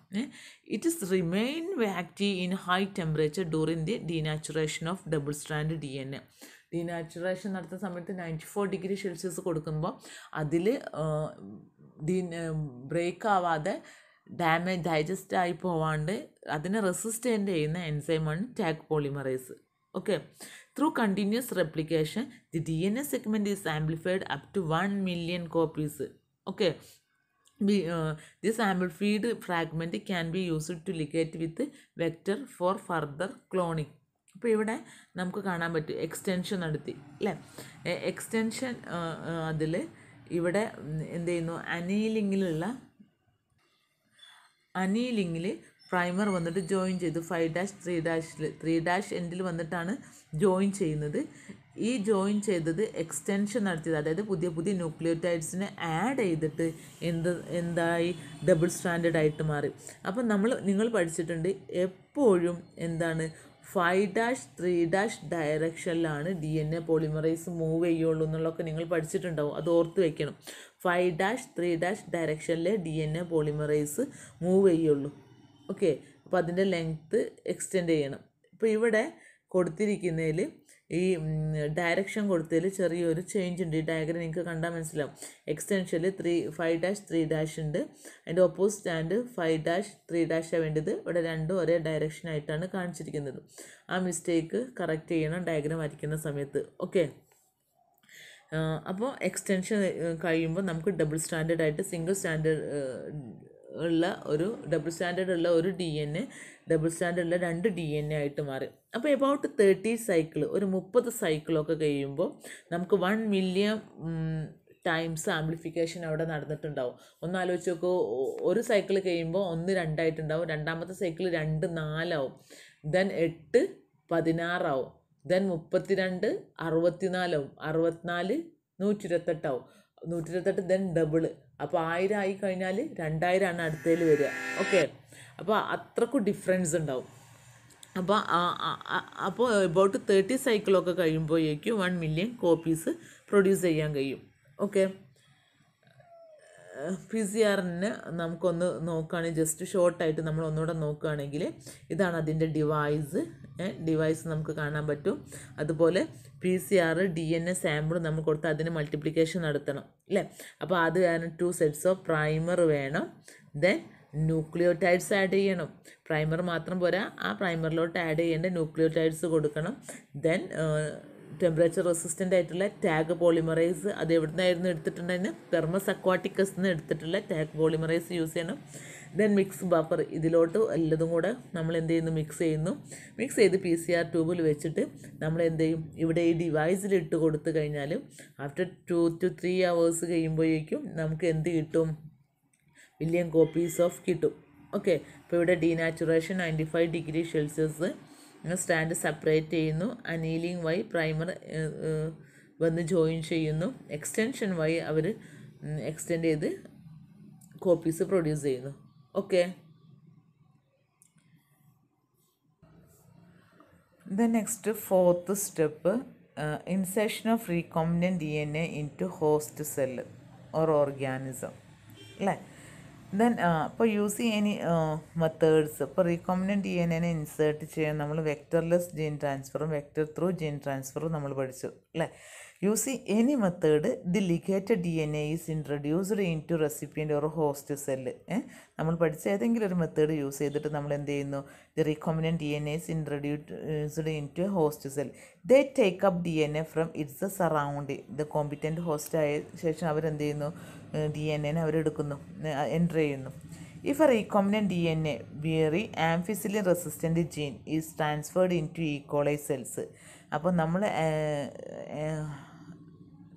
it is remain active in high temperature during the denaturation of double strand D N A denaturation നടത്തുന്ന സമയത്ത് നയൻറ്റി ഫോർ ഡിഗ്രി സെൽഷ്യസ് കൊടുക്കുമ്പോൾ അതിൽ ഡീ ബ്രേക്ക് ആവാതെ ഡാമേജ് ഡൈജസ്റ്റ് ആയി പോവാണ്ട് അതിനെ റെസിസ്റ്റൻ്റ് ചെയ്യുന്ന എൻസൈമാണ് Taq polymerase okay through continuous replication the D N A segment is amplified up to one million copies okay this amplified fragment can be used to ligate with vector for further cloning അപ്പോൾ ഇവിടെ നമുക്ക് കാണാൻ പറ്റും extension നടത്തി അല്ലേ extension അതിൽ ഇവിടെ എന്ത് ചെയ്യുന്നു അനീലിങ്ങിലുള്ള അനീലിങ്ങിൽ പ്രൈമർ വന്നിട്ട് ജോയിൻ ചെയ്തു ഫൈവ് ഡാഷ് ത്രീ ഡാഷിൽ ത്രീ ഡാഷ് എൻഡിൽ വന്നിട്ടാണ് ജോയിൻ ചെയ്യുന്നത് ഈ ജോയിൻ ചെയ്തത് എക്സ്റ്റൻഷൻ നടത്തിയത് അതായത് പുതിയ പുതിയ ന്യൂക്ലിയോടൈഡ്സിനെ ആഡ് ചെയ്തിട്ട് എന്ത് എന്തായി ഡബിൾ സ്റ്റാൻഡേർഡ് ആയിട്ട് മാറി അപ്പം നമ്മൾ നിങ്ങൾ പഠിച്ചിട്ടുണ്ട് എപ്പോഴും എന്താണ് ഫൈവ് ഡാഷ് ത്രീ ഡാഷ് ഡയറക്ഷനിലാണ് D N A polymerase move ചെയ്യുള്ളൂ എന്നുള്ളതൊക്കെ നിങ്ങൾ പഠിച്ചിട്ടുണ്ടാവും അത് ഓർത്ത് വെക്കണം ഫൈവ് ഡാഷ് ത്രീ ഡാഷ് ഡയറക്ഷനിലെ D N A polymerase move ചെയ്യുള്ളൂ ഓക്കെ അപ്പോൾ അതിൻ്റെ ലെങ്ത്ത് എക്സ്റ്റെൻഡ് ചെയ്യണം ഇപ്പോൾ ഇവിടെ കൊടുത്തിരിക്കുന്നതിൽ ഈ ഡയറക്ഷൻ കൊടുത്തതിൽ ചെറിയൊരു ചേഞ്ച് ഉണ്ട് ഈ ഡയഗ്രം നിങ്ങൾക്ക് കണ്ടാൽ മനസ്സിലാവും എക്സ്റ്റൻഷനിൽ three five dash three dash ഉണ്ട് അതിൻ്റെ opposite and five dash three ഡാഷാണ് വേണ്ടത് ഇവിടെ രണ്ടും ഒരേ ഡയറക്ഷനായിട്ടാണ് കാണിച്ചിരിക്കുന്നത് ആ മിസ്റ്റേക്ക് കറക്റ്റ് ചെയ്യണം ഡയഗ്രം വരയ്ക്കുന്ന സമയത്ത് ഓക്കെ അപ്പോൾ എക്സ്റ്റൻഷൻ കഴിയുമ്പോൾ നമുക്ക് ഡബിൾ സ്റ്റാൻഡേർഡ് ആയിട്ട് സിംഗിൾ സ്റ്റാൻഡേർഡ് ഉള്ള ഒരു ഡബിൾ സ്റ്റാൻഡേർഡ് ഉള്ള ഒരു D N A double stranded ഉള്ള രണ്ട് ഡി എൻ എ ആയിട്ട് മാറി അപ്പോൾ എബൌട്ട് തേർട്ടി സൈക്കിൾ ഒരു മുപ്പത് സൈക്കിളൊക്കെ കഴിയുമ്പോൾ നമുക്ക് വൺ മില്യൺ ടൈംസ് ആംപ്ലിഫിക്കേഷൻ അവിടെ നടന്നിട്ടുണ്ടാവും ഒന്ന് ആലോചിച്ച് നോക്കൂ ഒരു സൈക്കിൾ കഴിയുമ്പോൾ ഒന്ന് രണ്ടായിട്ടുണ്ടാവും രണ്ടാമത്തെ സൈക്കിൾ രണ്ട് നാലാവും ദെൻ എട്ട് പതിനാറാവും ദെൻ മുപ്പത്തിരണ്ട് അറുപത്തിനാലാവും അറുപത്തിനാല് നൂറ്റി ഇരുപത്തെട്ടാവും നൂറ്റി ഇരുപത്തെട്ട് ദെൻ ഡബിള് അപ്പോൾ ആയിരം ആയി കഴിഞ്ഞാൽ രണ്ടായിരമാണ് അടുത്തതിൽ വരിക ഓക്കെ അപ്പോൾ അത്രക്കും ഡിഫറൻസ് ഉണ്ടാവും അപ്പോൾ അപ്പോൾ എബൌട്ട് തേർട്ടി സൈക്കിളൊക്കെ കഴിയുമ്പോഴേക്കും വൺ മില്യൺ കോപ്പീസ് പ്രൊഡ്യൂസ് ചെയ്യാൻ കഴിയും ഓക്കെ പി സി ആറിന് നമുക്കൊന്ന് നോക്കുകയാണെങ്കിൽ ജസ്റ്റ് ഷോർട്ടായിട്ട് നമ്മൾ ഒന്നുകൂടെ നോക്കുകയാണെങ്കിൽ ഇതാണ് അതിൻ്റെ ഡിവൈസ് ഡിവൈസ് നമുക്ക് കാണാൻ പറ്റും അതുപോലെ P C R D N A sample നമുക്ക് കൊടുത്ത് അതിന് മൾട്ടിപ്ലിക്കേഷൻ നടത്തണം അല്ലേ അപ്പോൾ അത് കാരണം ടു സെറ്റ്സ് ഓഫ് പ്രൈമർ വേണം ദെൻ ന്യൂക്ലിയോടൈഡ്സ് ആഡ് ചെയ്യണം പ്രൈമർ മാത്രം പോരാ ആ പ്രൈമറിലോട്ട് ആഡ് ചെയ്യേണ്ട ന്യൂക്ലിയോടൈഡ്സ് കൊടുക്കണം ദെൻ ടെമ്പറേച്ചർ റെസിസ്റ്റൻ്റ് ആയിട്ടുള്ള ടാഗ് പോളിമറൈസ് അത് എവിടെ നിന്നായിരുന്നു എടുത്തിട്ടുണ്ടെങ്കിൽ തെർമസ് അക്വാട്ടിക്കസ് നിന്ന് എടുത്തിട്ടുള്ള ടാഗ് പോളിമറൈസ് യൂസ് ചെയ്യണം ദെൻ മിക്സ് ബഫർ ഇതിലോട്ട് എല്ലതും കൂടെ നമ്മൾ എന്ത് ചെയ്യുന്നു മിക്സ് ചെയ്യുന്നു മിക്സ് ചെയ്ത് പി സി ആർ ട്യൂബിൽ വെച്ചിട്ട് നമ്മൾ എന്ത് ചെയ്യും ഇവിടെ ഈ ഡിവൈസിൽ ഇട്ട് കൊടുത്ത് കഴിഞ്ഞാൽ after two two three hours കഴിയുമ്പോഴേക്കും നമുക്ക് എന്ത് കിട്ടും വില്യം കോപ്പീസ് ഓഫ് കിട്ടും ഓക്കെ ഇപ്പോൾ ഇവിടെ denaturation ninety five degree Celsius strand separate ചെയ്യുന്നു അനീലിംഗ് വഴി പ്രൈമർ വന്ന് ജോയിൻ ചെയ്യുന്നു എക്സ്റ്റൻഷൻ വഴി അവർ എക്സ്റ്റെൻഡ് ചെയ്ത് കോപ്പീസ് പ്രൊഡ്യൂസ് ചെയ്യുന്നു okay the next fourth step insertion of recombinant D N A into host cell or organism അല്ലേ then ഇപ്പോൾ യൂസ് എനി മെത്തേഡ്സ് ഇപ്പോൾ റീകോമിനൻ്റ് ഡി എൻ എനെ ഇൻസേർട്ട് ചെയ്യാൻ നമ്മൾ വെക്ടർലെസ് ജീൻ ട്രാൻസ്ഫറും വെക്ടർ ത്രൂ ജീൻ ട്രാൻസ്ഫറും നമ്മൾ പഠിച്ചു അല്ലേ using any method the ligated D N A is introduced into recipient ഒരു ഹോസ്റ്റ് സെല്ല് നമ്മൾ പഠിച്ച ഏതെങ്കിലും ഒരു മെത്തേഡ് യൂസ് ചെയ്തിട്ട് നമ്മൾ എന്ത് ചെയ്യുന്നു the recombinant D N is introduced into host cell they take up D N A from its surround the competent host ആയ ശേഷം അവരെന്ത് ചെയ്യുന്നു ഡി എൻ എനെ അവരെടുക്കുന്നു എൻ്റർ ചെയ്യുന്നു if a recombinant D N A bearing ampicillin resistant gene is transferred into E coli cells അപ്പോൾ നമ്മൾ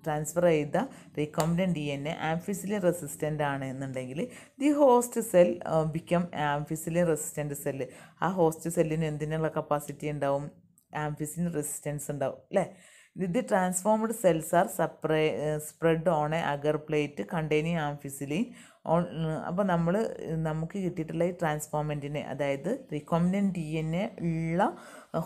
transfer ചെയ്ത recombinant D N A ampicillin resistant ആണ് എന്നുണ്ടെങ്കിൽ the host cell become ampicillin resistant cell ആ host സെല്ലിന് എന്തിനുള്ള capacity ഉണ്ടാവും ampicillin resistance ഉണ്ടാവും അല്ലേ the transformed cells are spray spread on a agar plate containing ampicillin on അപ്പോൾ നമ്മൾ നമുക്ക് കിട്ടിയിട്ടുള്ള ഈ ട്രാൻസ്ഫോർമെൻറ്റിനെ അതായത് റിക്കോമിനൻറ്റ് ഡി എൻ എ ഉള്ള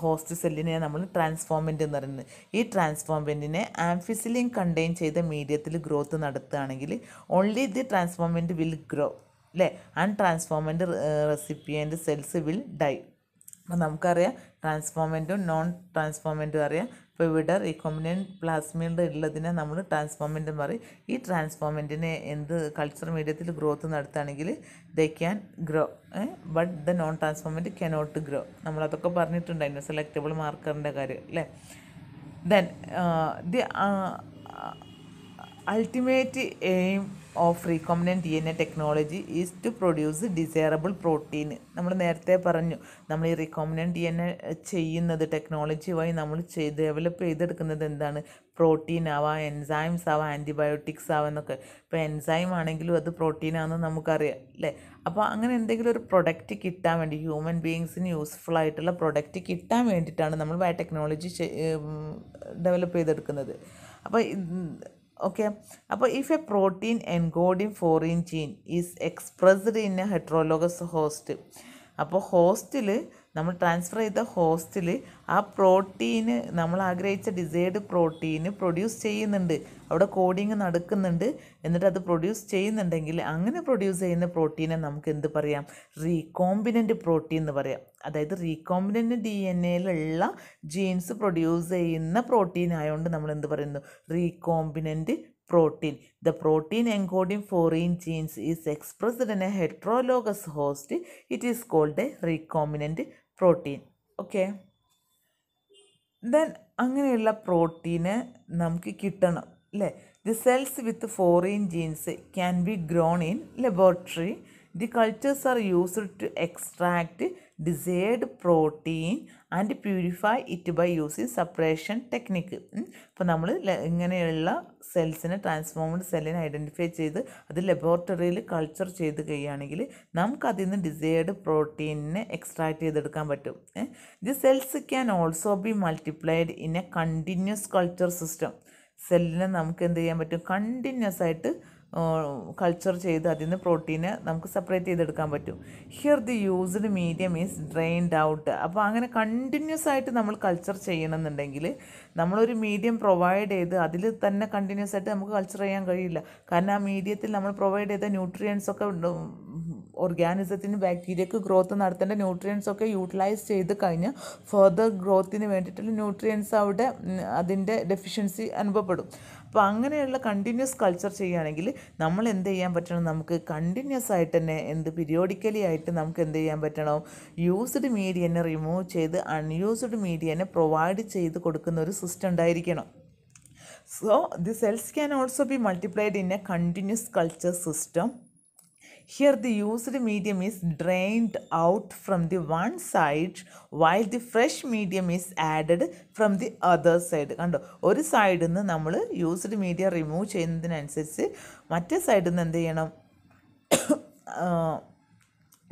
ഹോസ്റ്റ് സെല്ലിനെ നമ്മൾ ട്രാൻസ്ഫോർമെൻ്റ് എന്ന് പറയുന്നത് ഈ ട്രാൻസ്ഫോർമെൻറ്റിനെ ആംഫിസിലിൻ കണ്ടെയ്ൻ ചെയ്ത മീഡിയത്തിൽ ഗ്രോത്ത് നടത്തുകയാണെങ്കിൽ only the transformant will grow അല്ലേ and transformant recipient cells will die അപ്പം നമുക്കറിയാം ട്രാൻസ്ഫോർമെൻറ്റും നോൺ ട്രാൻസ്ഫോർമെൻറ്റും അറിയാം ഇപ്പോൾ ഇവിടെ റിക്കോമിനൻ പ്ലാസ്മിഡ് ഉള്ളതിനെ നമ്മൾ ട്രാൻസ്ഫോമൻ്റ് പറയും ഈ ട്രാൻസ്ഫോമൻറ്റിനെ എന്ത് കൾച്ചർ മീഡിയത്തിൽ ഗ്രോത്ത് നടത്തുകയാണെങ്കിൽ the can grow but the non transformant cannot grow നമ്മളതൊക്കെ പറഞ്ഞിട്ടുണ്ട് അതിൻ്റെ സെലക്റ്റബിൾ മാർക്കറിൻ്റെ കാര്യം അല്ലേ then the ultimate aim of recombinant D N A technology is to produce desirable protein നമ്മൾ നേരത്തെ പറഞ്ഞു നമ്മൾ ഈ റീകോമിനൻറ്റ് ഡി എൻ എ ചെയ്യുന്നത് ടെക്നോളജി വഴി നമ്മൾ ചെയ്ത് ഡെവലപ്പ് ചെയ്തെടുക്കുന്നത് എന്താണ് പ്രോട്ടീൻ ആവാം എൻസൈംസ് ആവാം ആൻറ്റിബയോട്ടിക്സ് ആവാം എന്നൊക്കെ ഇപ്പോൾ എൻസൈം ആണെങ്കിലും അത് പ്രോട്ടീനാണെന്ന് നമുക്കറിയാം അല്ലേ അപ്പോൾ അങ്ങനെ എന്തെങ്കിലും ഒരു പ്രൊഡക്റ്റ് കിട്ടാൻ വേണ്ടി ഹ്യൂമൻ ബീങ്സിന് യൂസ്ഫുൾ ആയിട്ടുള്ള പ്രൊഡക്റ്റ് കിട്ടാൻ വേണ്ടിയിട്ടാണ് നമ്മൾ ബയോടെക്നോളജി ഡെവലപ്പ് ചെയ്തെടുക്കുന്നത് അപ്പോൾ ഓക്കെ അപ്പോൾ if a protein encoding foreign gene is expressed in a heterologous host അപ്പോൾ ഹോസ്റ്റിൽ നമ്മൾ ട്രാൻസ്ഫർ ചെയ്ത ഹോസ്റ്റിൽ ആ പ്രോട്ടീന് നമ്മൾ ആഗ്രഹിച്ച ഡിസൈർഡ് പ്രോട്ടീന് പ്രൊഡ്യൂസ് ചെയ്യുന്നുണ്ട് അവിടെ കോഡിങ് നടക്കുന്നുണ്ട് എന്നിട്ട് അത് പ്രൊഡ്യൂസ് ചെയ്യുന്നുണ്ടെങ്കിൽ അങ്ങനെ പ്രൊഡ്യൂസ് ചെയ്യുന്ന പ്രോട്ടീനെ നമുക്ക് എന്ത് പറയാം റീകോമ്പിനൻ്റ് പ്രോട്ടീൻ എന്ന് പറയാം അതായത് റീകോമ്പിനൻ്റ് ഡി എൻ എയിലുള്ള ജീൻസ് പ്രൊഡ്യൂസ് ചെയ്യുന്ന പ്രോട്ടീൻ ആയതുകൊണ്ട് നമ്മൾ എന്ത് പറയുന്നു recombinant protein. The protein encoding foreign genes is expressed in a heterologous host. It is called a recombinant protein. Okay. Then അങ്ങനെയുള്ള പ്രോട്ടീന് നമുക്ക് കിട്ടണം അല്ലേ the cells with foreign genes can be grown in laboratory the cultures are used to extract desired protein and purify it by using separation technique അപ്പോൾ നമ്മൾ ഇങ്ങനെയുള്ള സെൽസിനെ transformed സെല്ലിനെ identify ചെയ്ത് അത് ലബോറട്ടറിയിൽ കൾച്ചർ ചെയ്ത് കഴിയുകയാണെങ്കിൽ നമുക്കതിൽ നിന്ന് ഡിസേർഡ് പ്രോട്ടീനിനെ എക്സ്ട്രാക്ട് ചെയ്തെടുക്കാൻ പറ്റും the cells can also be multiplied in a continuous culture system സെല്ലിനെ നമുക്ക് എന്ത് ചെയ്യാൻ പറ്റും കണ്ടിന്യൂസ് ആയിട്ട് കൾച്ചർ ചെയ്ത് അതിൽ നിന്ന് പ്രോട്ടീനെ നമുക്ക് സെപ്പറേറ്റ് ചെയ്തെടുക്കാൻ പറ്റും here the used medium is drained out അപ്പോൾ അങ്ങനെ കണ്ടിന്യൂസ് ആയിട്ട് നമ്മൾ കൾച്ചർ ചെയ്യണമെന്നുണ്ടെങ്കിൽ നമ്മളൊരു മീഡിയം പ്രൊവൈഡ് ചെയ്ത് അതിൽ തന്നെ കണ്ടിന്യൂസ് ആയിട്ട് നമുക്ക് കൾച്ചർ ചെയ്യാൻ കഴിയില്ല കാരണം ആ മീഡിയത്തിൽ നമ്മൾ പ്രൊവൈഡ് ചെയ്ത ന്യൂട്രിയൻസ് ഒക്കെ ഓർഗാനിസത്തിന് ബാക്ടീരിയക്ക് ഗ്രോത്ത് നടത്തേണ്ട ന്യൂട്രിയൻസ് ഒക്കെ യൂട്ടിലൈസ് ചെയ്ത് കഴിഞ്ഞാൽ ഫർദർ ഗ്രോത്തിന് വേണ്ടിയിട്ടുള്ള ന്യൂട്രിയൻസ് അവിടെ അതിൻ്റെ ഡെഫിഷ്യൻസി അനുഭവപ്പെടും അപ്പോൾ അങ്ങനെയുള്ള കണ്ടിന്യൂസ് കൾച്ചർ ചെയ്യുകയാണെങ്കിൽ നമ്മൾ എന്ത് ചെയ്യാൻ പറ്റണം നമുക്ക് കണ്ടിന്യൂസ് ആയിട്ട് തന്നെ എന്ത് പിരിയോഡിക്കലി ആയിട്ട് നമുക്ക് എന്ത് ചെയ്യാൻ പറ്റണം യൂസ്ഡ് മീഡിയനെ റിമൂവ് ചെയ്ത് അൺയൂസ്ഡ് മീഡിയനെ പ്രൊവൈഡ് ചെയ്ത് കൊടുക്കുന്ന ഒരു സിസ്റ്റം ഉണ്ടായിരിക്കണം so the cells can also be multiplied in a continuous culture system Here the used medium is drained out from the one side while the fresh medium is added from the other side കണ്ടോ ഒരു സൈഡിൽ നിന്ന് നമ്മൾ used medium remove ചെയ്യുന്നതിനനുസരിച്ച് മറ്റേ സൈഡിൽ നിന്ന് എന്ത് ചെയ്യണം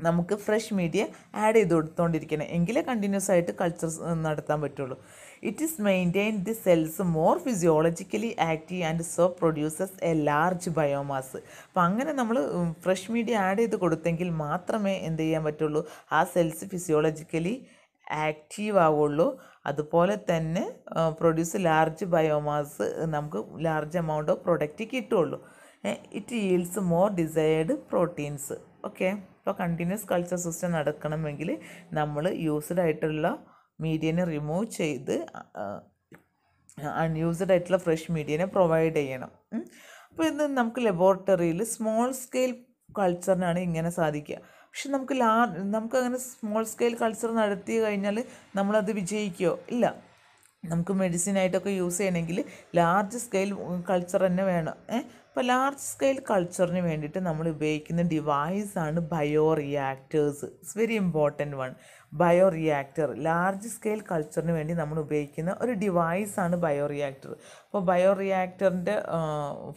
നമുക്ക് ഫ്രഷ് മീഡിയ ആഡ് ചെയ്ത് കൊടുത്തുകൊണ്ടിരിക്കണം എങ്കിലേ കണ്ടിന്യൂസ് ആയിട്ട് കൾച്ചർ നടത്താൻ പറ്റുള്ളൂ It is maintain the cells more physiologically active and so produces a large biomass. അപ്പം അങ്ങനെ നമ്മൾ ഫ്രഷ് മീഡിയ ആഡ് ചെയ്ത് കൊടുത്തെങ്കിൽ മാത്രമേ എന്ത് ചെയ്യാൻ പറ്റുള്ളൂ ആ സെൽസ് ഫിസിയോളജിക്കലി ആക്റ്റീവ് ആവുള്ളൂ അതുപോലെ തന്നെ പ്രൊഡ്യൂസ് ലാർജ് ബയോമാസ് നമുക്ക് ലാർജ് എമൗണ്ട് ഓഫ് പ്രൊഡക്റ്റ് കിട്ടുള്ളൂ it yields more desired proteins okay ഇപ്പോൾ കണ്ടിന്യൂസ് കൾച്ചർ സിസ്റ്റം നടക്കണമെങ്കിൽ നമ്മൾ യൂസ്ഡ് ആയിട്ടുള്ള മീഡിയനെ റിമൂവ് ചെയ്ത് അൺയൂസ്ഡ് ആയിട്ടുള്ള ഫ്രഷ് മീഡിയനെ പ്രൊവൈഡ് ചെയ്യണം അപ്പോൾ ഇത് നമുക്ക് ലബോറട്ടറിയിൽ സ്മോൾ സ്കെയിൽ കൾച്ചറിനാണ് ഇങ്ങനെ സാധിക്കുക പക്ഷെ നമുക്ക് ലാ നമുക്ക് അങ്ങനെ സ്മോൾ സ്കെയിൽ കൾച്ചർ നടത്തി കഴിഞ്ഞാൽ നമ്മളത് വിജയിക്കുമോ ഇല്ല നമുക്ക് ആയിട്ടൊക്കെ യൂസ് ചെയ്യണമെങ്കിൽ ലാർജ് സ്കെയിൽ കൾച്ചർ തന്നെ വേണം ഏഹ് അപ്പോൾ ലാർജ് സ്കെയിൽ കൾച്ചറിന് വേണ്ടിയിട്ട് നമ്മൾ ഉപയോഗിക്കുന്ന ഡിവൈസാണ് bioreactors it's very important one bioreactor large scale കൾച്ചറിന് വേണ്ടി നമ്മൾ ഉപയോഗിക്കുന്ന ഒരു ഡിവൈസാണ് ബയോ റിയാക്ടർ അപ്പോൾ ബയോ റിയാക്ടറിൻ്റെ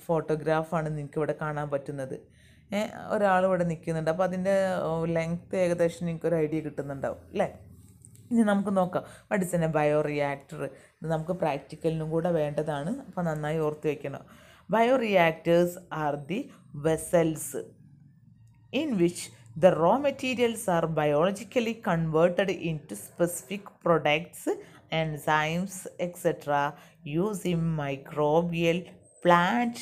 ഫോട്ടോഗ്രാഫാണ് നിങ്ങൾക്ക് ഇവിടെ കാണാൻ പറ്റുന്നത് ഒരാൾ ഇവിടെ നിൽക്കുന്നുണ്ട് അപ്പോൾ അതിൻ്റെ ലെങ്ത്ത് ഏകദേശം നിങ്ങൾക്ക് ഒരു ഐഡിയ കിട്ടുന്നുണ്ടാവും അല്ലേ ഇനി നമുക്ക് നോക്കാം പഠിച്ചതിനെ ബയോ റിയാക്ടർ ഇത് നമുക്ക് പ്രാക്ടിക്കലിനും കൂടെ വേണ്ടതാണ് അപ്പോൾ നന്നായി ഓർത്ത് വയ്ക്കണം bioreactors are the vessels in which the raw materials are biologically converted into specific products enzymes, etc., using microbial, plant,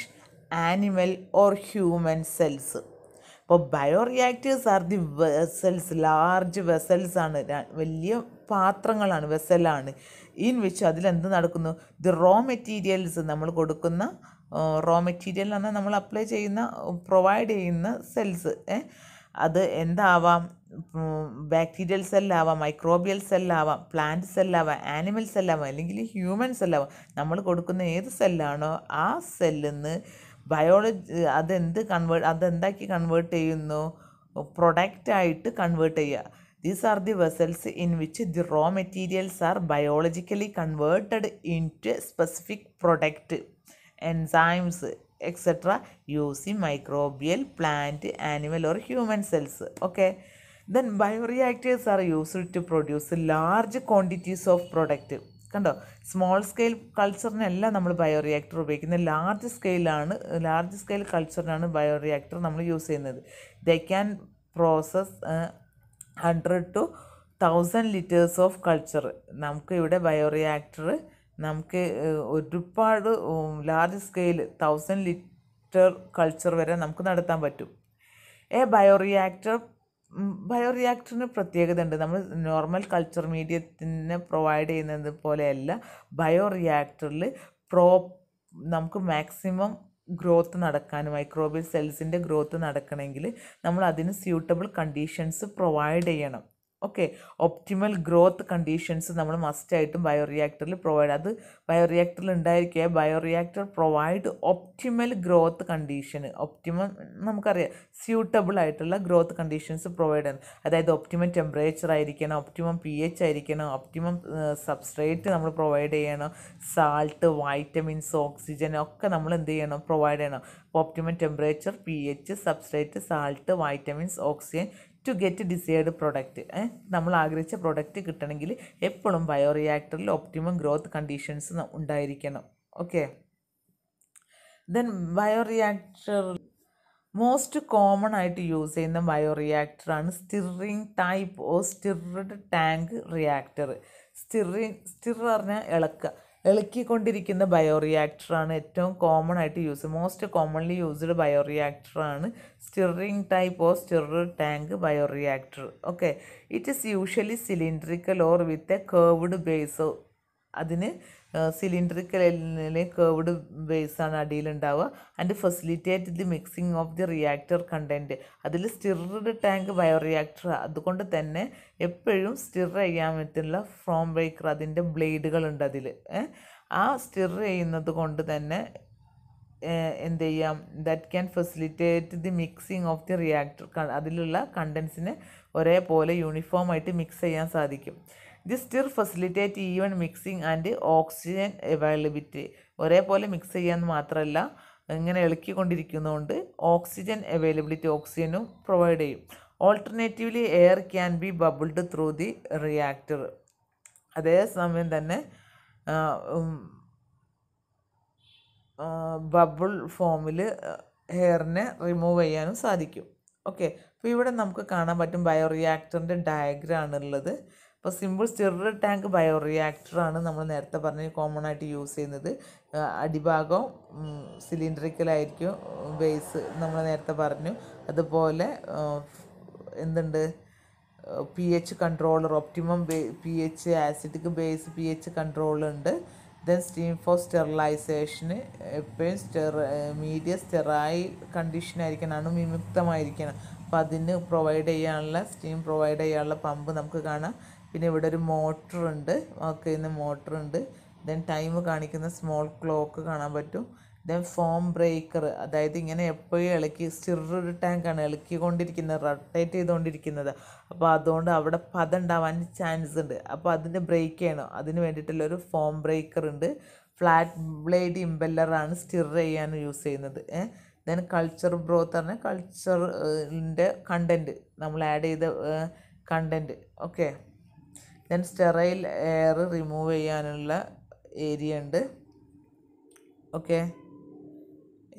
animal, or human cells. ഇപ്പോൾ bioreactors are the vessels large vessels ആണ് വലിയ പാത്രങ്ങളാണ് വെസലാണ് in വെച്ച് അതിലെന്ത് നടക്കുന്നു the raw materials നമ്മൾ കൊടുക്കുന്ന raw material എന്ന് നമ്മൾ അപ്ലൈ ചെയ്യുന്ന പ്രൊവൈഡ് ചെയ്യുന്ന സെൽസ് ഏഹ് അത് എന്താവാം ബാക്ടീരിയൽ സെല്ലാവാം മൈക്രോബിയൽ സെല്ലാവാം പ്ലാന്റ് സെല്ലാവാം ആനിമൽ സെല്ലാവാം അല്ലെങ്കിൽ ഹ്യൂമൻ സെല്ലാവാം നമ്മൾ കൊടുക്കുന്ന ഏത് സെല്ലാണോ ആ സെല്ലിൽ നിന്ന് ബയോളജി അതെന്ത് കൺവേർട്ട് അതെന്താക്കി കൺവേർട്ട് ചെയ്യുന്നു പ്രൊഡക്റ്റായിട്ട് കൺവേർട്ട് ചെയ്യുക these are the vessels in which the raw materials are biologically converted into specific product enzymes etcetera using microbial plant animal or human cells okay then bioreactors are used to produce large quantities of product കണ്ടോ small scale കൾച്ചറിനല്ല നമ്മൾ bioreactor ഉപയോഗിക്കുന്നത് large സ്കെയിലാണ് large scale കൾച്ചറിനാണ് bioreactor നമ്മൾ use ചെയ്യുന്നത് the can process hundred two thousand litres of culture നമുക്ക് ഇവിടെ ബയോറിയാക്ടർ നമുക്ക് ഒരുപാട് large scale thousand litre culture വരെ നമുക്ക് നടത്താൻ പറ്റും എ ബയോറിയാക്ടർ ബയോറിയാക്ടറിന് പ്രത്യേകത ഉണ്ട് നമ്മൾ നോർമൽ കൾച്ചർ മീഡിയത്തിന് പ്രൊവൈഡ് ചെയ്യുന്നത് പോലെയല്ല ബയോറിയാക്ടറിൽ പ്രോ നമുക്ക് മാക്സിമം ഗ്രോത്ത് നടക്കാൻ മൈക്രോബിയൽ സെൽസിൻ്റെ ഗ്രോത്ത് നടക്കണമെങ്കിൽ നമ്മൾ അതിന് സ്യൂട്ടബിൾ കണ്ടീഷൻസ് പ്രൊവൈഡ് ചെയ്യണം ഓക്കെ ഒപ്റ്റിമൽ ഗ്രോത്ത് കണ്ടീഷൻസ് നമ്മൾ മസ്റ്റായിട്ടും ബയോറിയാക്ടറിൽ പ്രൊവൈഡ് അത് ബയോറിയാക്ടറിൽ ഉണ്ടായിരിക്കുക bioreactor provide optimal growth condition optimum നമുക്കറിയാം സ്യൂട്ടബിൾ ആയിട്ടുള്ള ഗ്രോത്ത് കണ്ടീഷൻസ് പ്രൊവൈഡ് ചെയ്യണം അതായത് ഒപ്റ്റിമം ടെമ്പറേച്ചർ ആയിരിക്കണം ഒപ്റ്റിമം പി എച്ച് ആയിരിക്കണം ഒപ്റ്റിമം സബ്സ്ട്രേറ്റ് നമ്മൾ പ്രൊവൈഡ് ചെയ്യണം സാൾട്ട് വൈറ്റമിൻസ് ഓക്സിജൻ ഒക്കെ നമ്മൾ എന്ത് ചെയ്യണം പ്രൊവൈഡ് ചെയ്യണം optimum temperature P H substrate salt vitamins oxygen to get desired product നമ്മൾ ആഗ്രഹിച്ച പ്രൊഡക്റ്റ് കിട്ടണമെങ്കിൽ എപ്പോഴും ബയോറിയാക്ടറിൽ ഒപ്റ്റിമം ഗ്രോത്ത് കണ്ടീഷൻസ് ഉണ്ടായിരിക്കണം okay then bioreactor most common ആയിട്ട് യൂസ് ചെയ്യുന്ന ബയോറിയാക്ടറാണ് stirring type of stirred tank reactor stirring stir പറഞ്ഞാൽ ഇളക്കുക ഇളക്കിക്കൊണ്ടിരിക്കുന്ന ബയോറിയാക്ടറാണ് ഏറ്റവും കോമൺ ആയിട്ട് യൂസ് മോസ്റ്റ് കോമൺലി യൂസ്ഡ് ബയോറിയാക്ടറാണ് stirring type of stirrer tank bioreactor okay it is usually cylindrical or with a curved base അതിന് സിലിണ്ടറിക്കൽ എല്ലിലെ കേർവ്ഡ് ബേസാണ് അടിയിലുണ്ടാവുക and facilitate the mixing of the reactor content അതിൽ സ്റ്റിറഡ് ടാങ്ക് ബയോ റിയാക്ടർ അതുകൊണ്ട് തന്നെ എപ്പോഴും സ്റ്റിർ ചെയ്യാൻ പറ്റുന്ന ഫ്രോം ബ്രേക്കർ അതിൻ്റെ ബ്ലേഡുകളുണ്ട് അതിൽ ആ സ്റ്റിർ ചെയ്യുന്നത് കൊണ്ട് തന്നെ എന്ത് ചെയ്യാം that can facilitate the mixing of the reactor അതിലുള്ള കണ്ടൻസിനെ ഒരേപോലെ യൂണിഫോമായിട്ട് മിക്സ് ചെയ്യാൻ സാധിക്കും this stir facilitate even mixing and oxygen availability ഒരേപോലെ മിക്സ് ചെയ്യാമെന്ന് മാത്രമല്ല ഇങ്ങനെ ഇളക്കിക്കൊണ്ടിരിക്കുന്നതുകൊണ്ട് ഓക്സിജൻ അവൈലബിലിറ്റി ഓക്സിജനും പ്രൊവൈഡ് ചെയ്യും alternatively air can be bubbled through the reactor അതേസമയം തന്നെ ബബിൾ ഫോമിൽ ഹെയറിനെ റിമൂവ് ചെയ്യാനും സാധിക്കും ഓക്കെ അപ്പോൾ ഇവിടെ നമുക്ക് കാണാൻ പറ്റും ബയോറിയാക്ടറിൻ്റെ ഡയഗ്രാം ആണുള്ളത് അപ്പോൾ സിമ്പിൾ സ്റ്റിറർ ടാങ്ക് റിയാക്ടറാണ് നമ്മൾ നേരത്തെ പറഞ്ഞ കോമൺ ആയിട്ട് യൂസ് ചെയ്യുന്നത് അടിഭാഗം സിലിണ്ടറിക്കലായിരിക്കും ബേസ് നമ്മൾ നേരത്തെ പറഞ്ഞു അതുപോലെ എന്തുണ്ട് P H controller optimum P H acidic base P H കൺട്രോളുണ്ട് ദെൻ സ്റ്റീം ഫോർ സ്റ്റെറിലൈസേഷന് എപ്പോഴും സ്റ്റെറ മീഡിയ സ്റ്റെറായി കണ്ടീഷനായിരിക്കണം അണുവിമുക്തമായിരിക്കണം അപ്പോൾ അതിന് പ്രൊവൈഡ് ചെയ്യാനുള്ള സ്റ്റീം പ്രൊവൈഡ് ചെയ്യാനുള്ള പമ്പ് നമുക്ക് കാണാം പിന്നെ ഇവിടെ ഒരു മോട്ടറുണ്ട് വർക്ക് ചെയ്യുന്ന മോട്ടറുണ്ട് ദെൻ ടൈം കാണിക്കുന്ന സ്മോൾ ക്ലോക്ക് കാണാൻ പറ്റും ദെൻ ഫോം ബ്രേക്കർ അതായത് ഇങ്ങനെ എപ്പോഴും ഇളക്കി സ്റ്റിറൊരു ടാങ്കാണ് ഇളക്കിക്കൊണ്ടിരിക്കുന്നത് റൊട്ടേറ്റ് ചെയ്തുകൊണ്ടിരിക്കുന്നത് അപ്പോൾ അതുകൊണ്ട് അവിടെ പത ഉണ്ടാവാൻ ചാൻസ് ഉണ്ട് അപ്പോൾ അതിൻ്റെ ബ്രേക്ക് ചെയ്യണം അതിന് വേണ്ടിയിട്ടുള്ളൊരു ഒരു ഫോം ബ്രേക്കർ ഉണ്ട് ഫ്ലാറ്റ് ബ്ലേഡ് ഇമ്പല്ലറാണ് സ്റ്റിർ ചെയ്യാൻ യൂസ് ചെയ്യുന്നത് ദെൻ കൾച്ചർ ബ്രോത്ത് പറഞ്ഞാൽ കൾച്ചറിൻ്റെ കണ്ടൻറ്റ് നമ്മൾ ആഡ് ചെയ്ത content okay then sterile air remove ചെയ്യാനുള്ള ഏരിയ ഉണ്ട് ഓക്കെ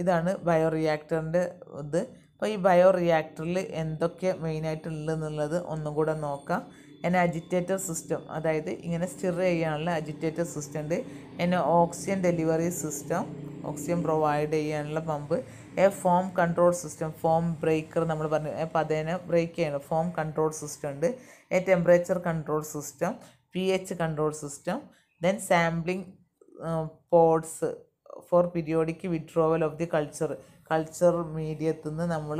ഇതാണ് ബയോ റിയാക്ടറിൻ്റെ ഇത് അപ്പോൾ ഈ ബയോ റിയാക്ടറിൽ എന്തൊക്കെ മെയിനായിട്ട് ഉള്ളതെന്നുള്ളത് ഒന്നും കൂടെ നോക്കാം എന്നെ അജിറ്റേറ്റർ സിസ്റ്റം അതായത് ഇങ്ങനെ സ്റ്റിർ ചെയ്യാനുള്ള അജിറ്റേറ്റർ സിസ്റ്റം ഉണ്ട് എന്നെ oxygen delivery system oxygen provide ചെയ്യാനുള്ള pump a foam control system foam breaker നമ്മൾ പറഞ്ഞു അപ്പോൾ അതേനെ ബ്രേക്ക് ചെയ്യണം ഫോം കൺട്രോൾ സിസ്റ്റം ഉണ്ട് a temperature control system P H control system then sampling ports for periodic withdrawal of the culture culture മീഡിയത്തിൽ നിന്ന് നമ്മൾ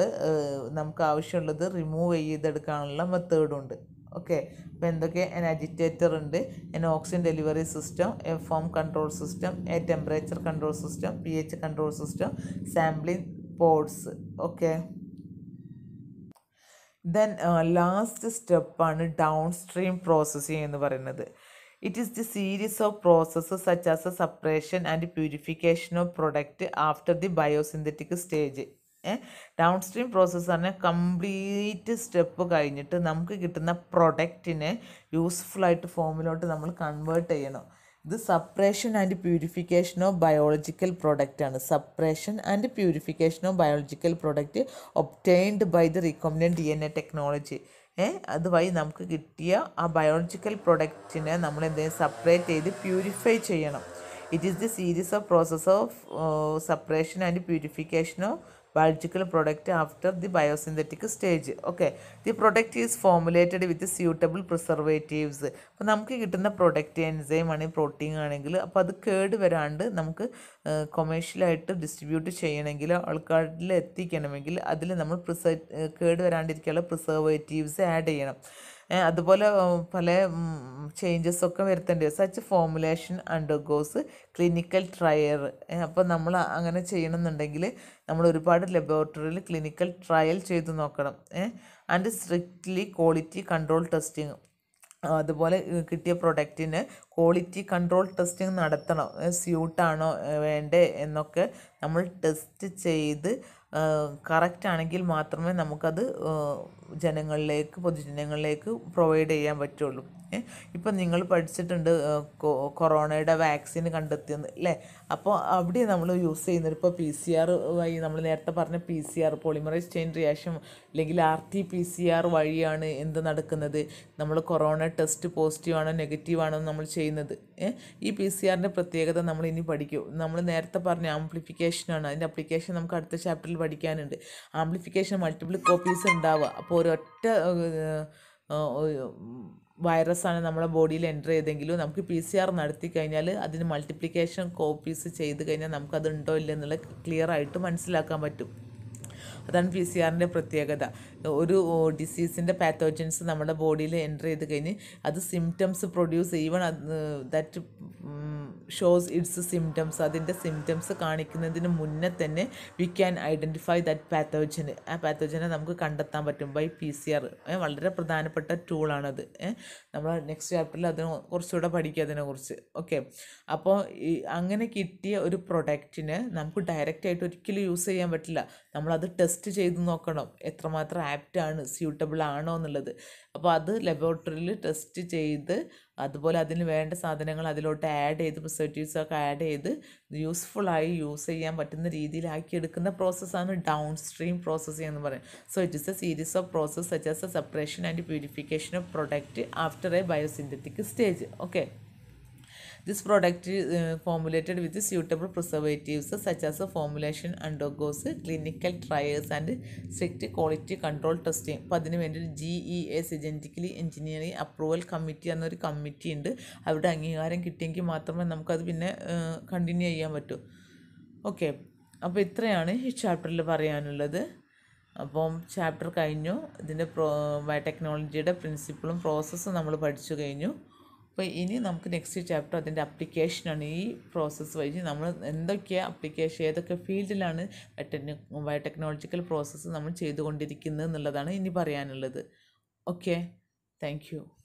നമുക്ക് ആവശ്യമുള്ളത് റിമൂവ് ചെയ്തെടുക്കാനുള്ള മെത്തേഡുണ്ട് ഓക്കെ അപ്പോൾ എന്തൊക്കെ എൻ അജിറ്റേറ്റർ ഉണ്ട് an oxygen delivery system a foam control system a temperature control system P H control system sampling ports okay then last സ്റ്റെപ്പാണ് downstream processing എന്ന് പറയുന്നത് it is the series of process such as a separation and purification of product after the biosynthetic stage downstream process പറഞ്ഞാൽ complete step കഴിഞ്ഞിട്ട് നമുക്ക് കിട്ടുന്ന പ്രൊഡക്റ്റിനെ യൂസ്ഫുള്ളായിട്ട് ഫോമിലോട്ട് നമ്മൾ convert ചെയ്യണം ഇത് separation and purification of biological product ആണ് separation and purification of biological product obtained by the recombinant D N A technology ഏഹ് അതുവഴി നമുക്ക് കിട്ടിയ ആ ബയോളജിക്കൽ പ്രൊഡക്റ്റിനെ നമ്മൾ എന്തെങ്കിലും സെപ്പറേറ്റ് ചെയ്ത് പ്യൂരിഫൈ ചെയ്യണം it is the series of process of separation and purification of biological product after the biosynthetic stage okay the product is formulated with suitable preservatives അപ്പോൾ നമുക്ക് കിട്ടുന്ന പ്രൊഡക്റ്റ് എൻസൈം ആണെങ്കിൽ പ്രോട്ടീൻ ആണെങ്കിൽ അപ്പോൾ അത് കേട് വരാണ്ട് നമുക്ക് കൊമേഴ്ഷ്യലായിട്ട് ഡിസ്ട്രിബ്യൂട്ട് ചെയ്യണമെങ്കിൽ ആൾക്കാരിൽ എത്തിക്കണമെങ്കിൽ അതിൽ നമ്മൾ പ്രിസർ കേട് വരാണ്ടിരിക്കാനുള്ള പ്രിസർവേറ്റീവ്സ് ആഡ് ചെയ്യണം അതുപോലെ പല ചേഞ്ചസ് ഒക്കെ വരുത്തേണ്ടി വരും such formulation undergoes clinical trial അപ്പോൾ നമ്മൾ അങ്ങനെ ചെയ്യണമെന്നുണ്ടെങ്കിൽ നമ്മൾ ഒരുപാട് ലബോറട്ടറിയിൽ ക്ലിനിക്കൽ ട്രയൽ ചെയ്ത് നോക്കണം and strictly quality control testing അതുപോലെ കിട്ടിയ പ്രൊഡക്റ്റിന് ക്വാളിറ്റി കൺട്രോൾ ടെസ്റ്റിംഗ് നടത്തണം സ്യൂട്ടാണോ വേണ്ടേ എന്നൊക്കെ നമ്മൾ ടെസ്റ്റ് ചെയ്ത് കറക്റ്റ് ആണെങ്കിൽ മാത്രമേ നമുക്കത് ജനങ്ങളിലേക്ക് പൊതുജനങ്ങളിലേക്ക് പ്രൊവൈഡ് ചെയ്യാൻ പറ്റുള്ളൂ ഇപ്പം നിങ്ങൾ പഠിച്ചിട്ടുണ്ട് കൊറോണയുടെ വാക്സിൻ കണ്ടെത്തിയെന്ന് അല്ലേ അപ്പോൾ അവിടെ നമ്മൾ യൂസ് ചെയ്യുന്നത് ഇപ്പോൾ പി സി ആർ വഴി നമ്മൾ നേരത്തെ പറഞ്ഞ P C R polymerase chain reaction അല്ലെങ്കിൽ R T P C R വഴിയാണ് എന്ത് നടക്കുന്നത് നമ്മൾ കൊറോണ ടെസ്റ്റ് പോസിറ്റീവാണോ നെഗറ്റീവാണോ നെഗറ്റീവ് ആണോ നമ്മൾ ചെയ്യുന്നത് ഈ പി സി ആറിൻ്റെ പ്രത്യേകത നമ്മൾ ഇനി പഠിക്കും നമ്മൾ നേരത്തെ പറഞ്ഞ ആംപ്ലിഫിക്കേഷനാണ് അതിൻ്റെ അപ്ലിക്കേഷൻ നമുക്ക് അടുത്ത ചാപ്റ്ററിൽ പഠിക്കാനുണ്ട് ആംപ്ലിഫിക്കേഷൻ മൾട്ടിപ്പിൾ കോപ്പീസ് ഉണ്ടാവുക അപ്പോൾ ഒരൊറ്റ വൈറസാണ് നമ്മുടെ ബോഡിയിൽ എൻ്റർ ചെയ്തെങ്കിലും നമുക്ക് പി സി ആർ നടത്തി കഴിഞ്ഞാൽ അതിന് മൾട്ടിപ്ലിക്കേഷൻ കോപ്പീസ് ചെയ്ത് കഴിഞ്ഞാൽ നമുക്കത് ഉണ്ടോ ഇല്ല എന്നുള്ളത് ക്ലിയർ ആയിട്ട് മനസ്സിലാക്കാൻ പറ്റും അതാണ് പി സി ആറിൻ്റെ പ്രത്യേകത ഒരു ഡിസീസിൻ്റെ പാത്തോജൻസ് നമ്മുടെ ബോഡിയിൽ എൻ്റർ ചെയ്ത് കഴിഞ്ഞ് അത് symptoms produce even that shows its symptoms അതിൻ്റെ സിംറ്റംസ് കാണിക്കുന്നതിന് മുന്നേ തന്നെ we can identify that pathogen ആ പാത്തോജനെ നമുക്ക് കണ്ടെത്താൻ പറ്റും ബൈ പി സി ആർ വളരെ പ്രധാനപ്പെട്ട ടൂളാണത് നമ്മൾ നെക്സ്റ്റ് ചാപ്റ്ററിൽ അതിനെ കുറച്ചുകൂടെ പഠിക്കുക അതിനെക്കുറിച്ച് ഓക്കെ അപ്പോൾ ഈ അങ്ങനെ കിട്ടിയ ഒരു പ്രൊഡക്റ്റിന് നമുക്ക് ഡയറക്റ്റായിട്ട് ഒരിക്കലും യൂസ് ചെയ്യാൻ പറ്റില്ല നമ്മളത് ടെസ്റ്റ് ചെയ്ത് നോക്കണം എത്രമാത്രം ആണ് സ്യൂട്ടബിൾ ആണോ എന്നുള്ളത് അപ്പോൾ അത് ലബോറട്ടറിയിൽ ടെസ്റ്റ് ചെയ്ത് അതുപോലെ അതിന് വേണ്ട സാധനങ്ങൾ അതിലോട്ട് ആഡ് ചെയ്ത് ഒക്കെ ആഡ് ചെയ്ത് യൂസ്ഫുള്ളായി യൂസ് ചെയ്യാൻ പറ്റുന്ന എടുക്കുന്ന പ്രോസസ്സാണ് ഡൗൺ സ്ട്രീം പ്രോസസ്സ് എന്ന് പറയുന്നത് so it is a series of process such as a separation and purification of product after a biosynthetic stage okay this product formulated with suitable preservatives such as such as formulation undergoes clinical trials and strict quality control അപ്പോൾ അതിന് വേണ്ടി ഒരു G E S genetically engineering approval committee എന്നൊരു committee ഉണ്ട് അവിടെ അംഗീകാരം കിട്ടിയെങ്കിൽ മാത്രമേ നമുക്കത് പിന്നെ കണ്ടിന്യൂ ചെയ്യാൻ പറ്റൂ ഓക്കെ അപ്പോൾ ഇത്രയാണ് ഈ ചാപ്റ്ററിൽ പറയാനുള്ളത് അപ്പം ചാപ്റ്റർ കഴിഞ്ഞു ഇതിൻ്റെ പ്രോ ബയോടെക്നോളജിയുടെ പ്രിൻസിപ്പിളും പ്രോസസ്സും നമ്മൾ പഠിച്ചു കഴിഞ്ഞു അപ്പോൾ ഇനി നമുക്ക് നെക്സ്റ്റ് ചാപ്റ്റർ അതിൻ്റെ അപ്ലിക്കേഷനാണ് ഈ പ്രോസസ്സ് വഴി നമ്മൾ എന്തൊക്കെ അപ്ലിക്കേഷൻ ഏതൊക്കെ ഫീൽഡിലാണ് ബയോടെക്നോളജിക്കൽ പ്രോസസ്സ് നമ്മൾ ചെയ്തുകൊണ്ടിരിക്കുന്നത് എന്നുള്ളതാണ് ഇനി പറയാനുള്ളത് ഓക്കെ താങ്ക്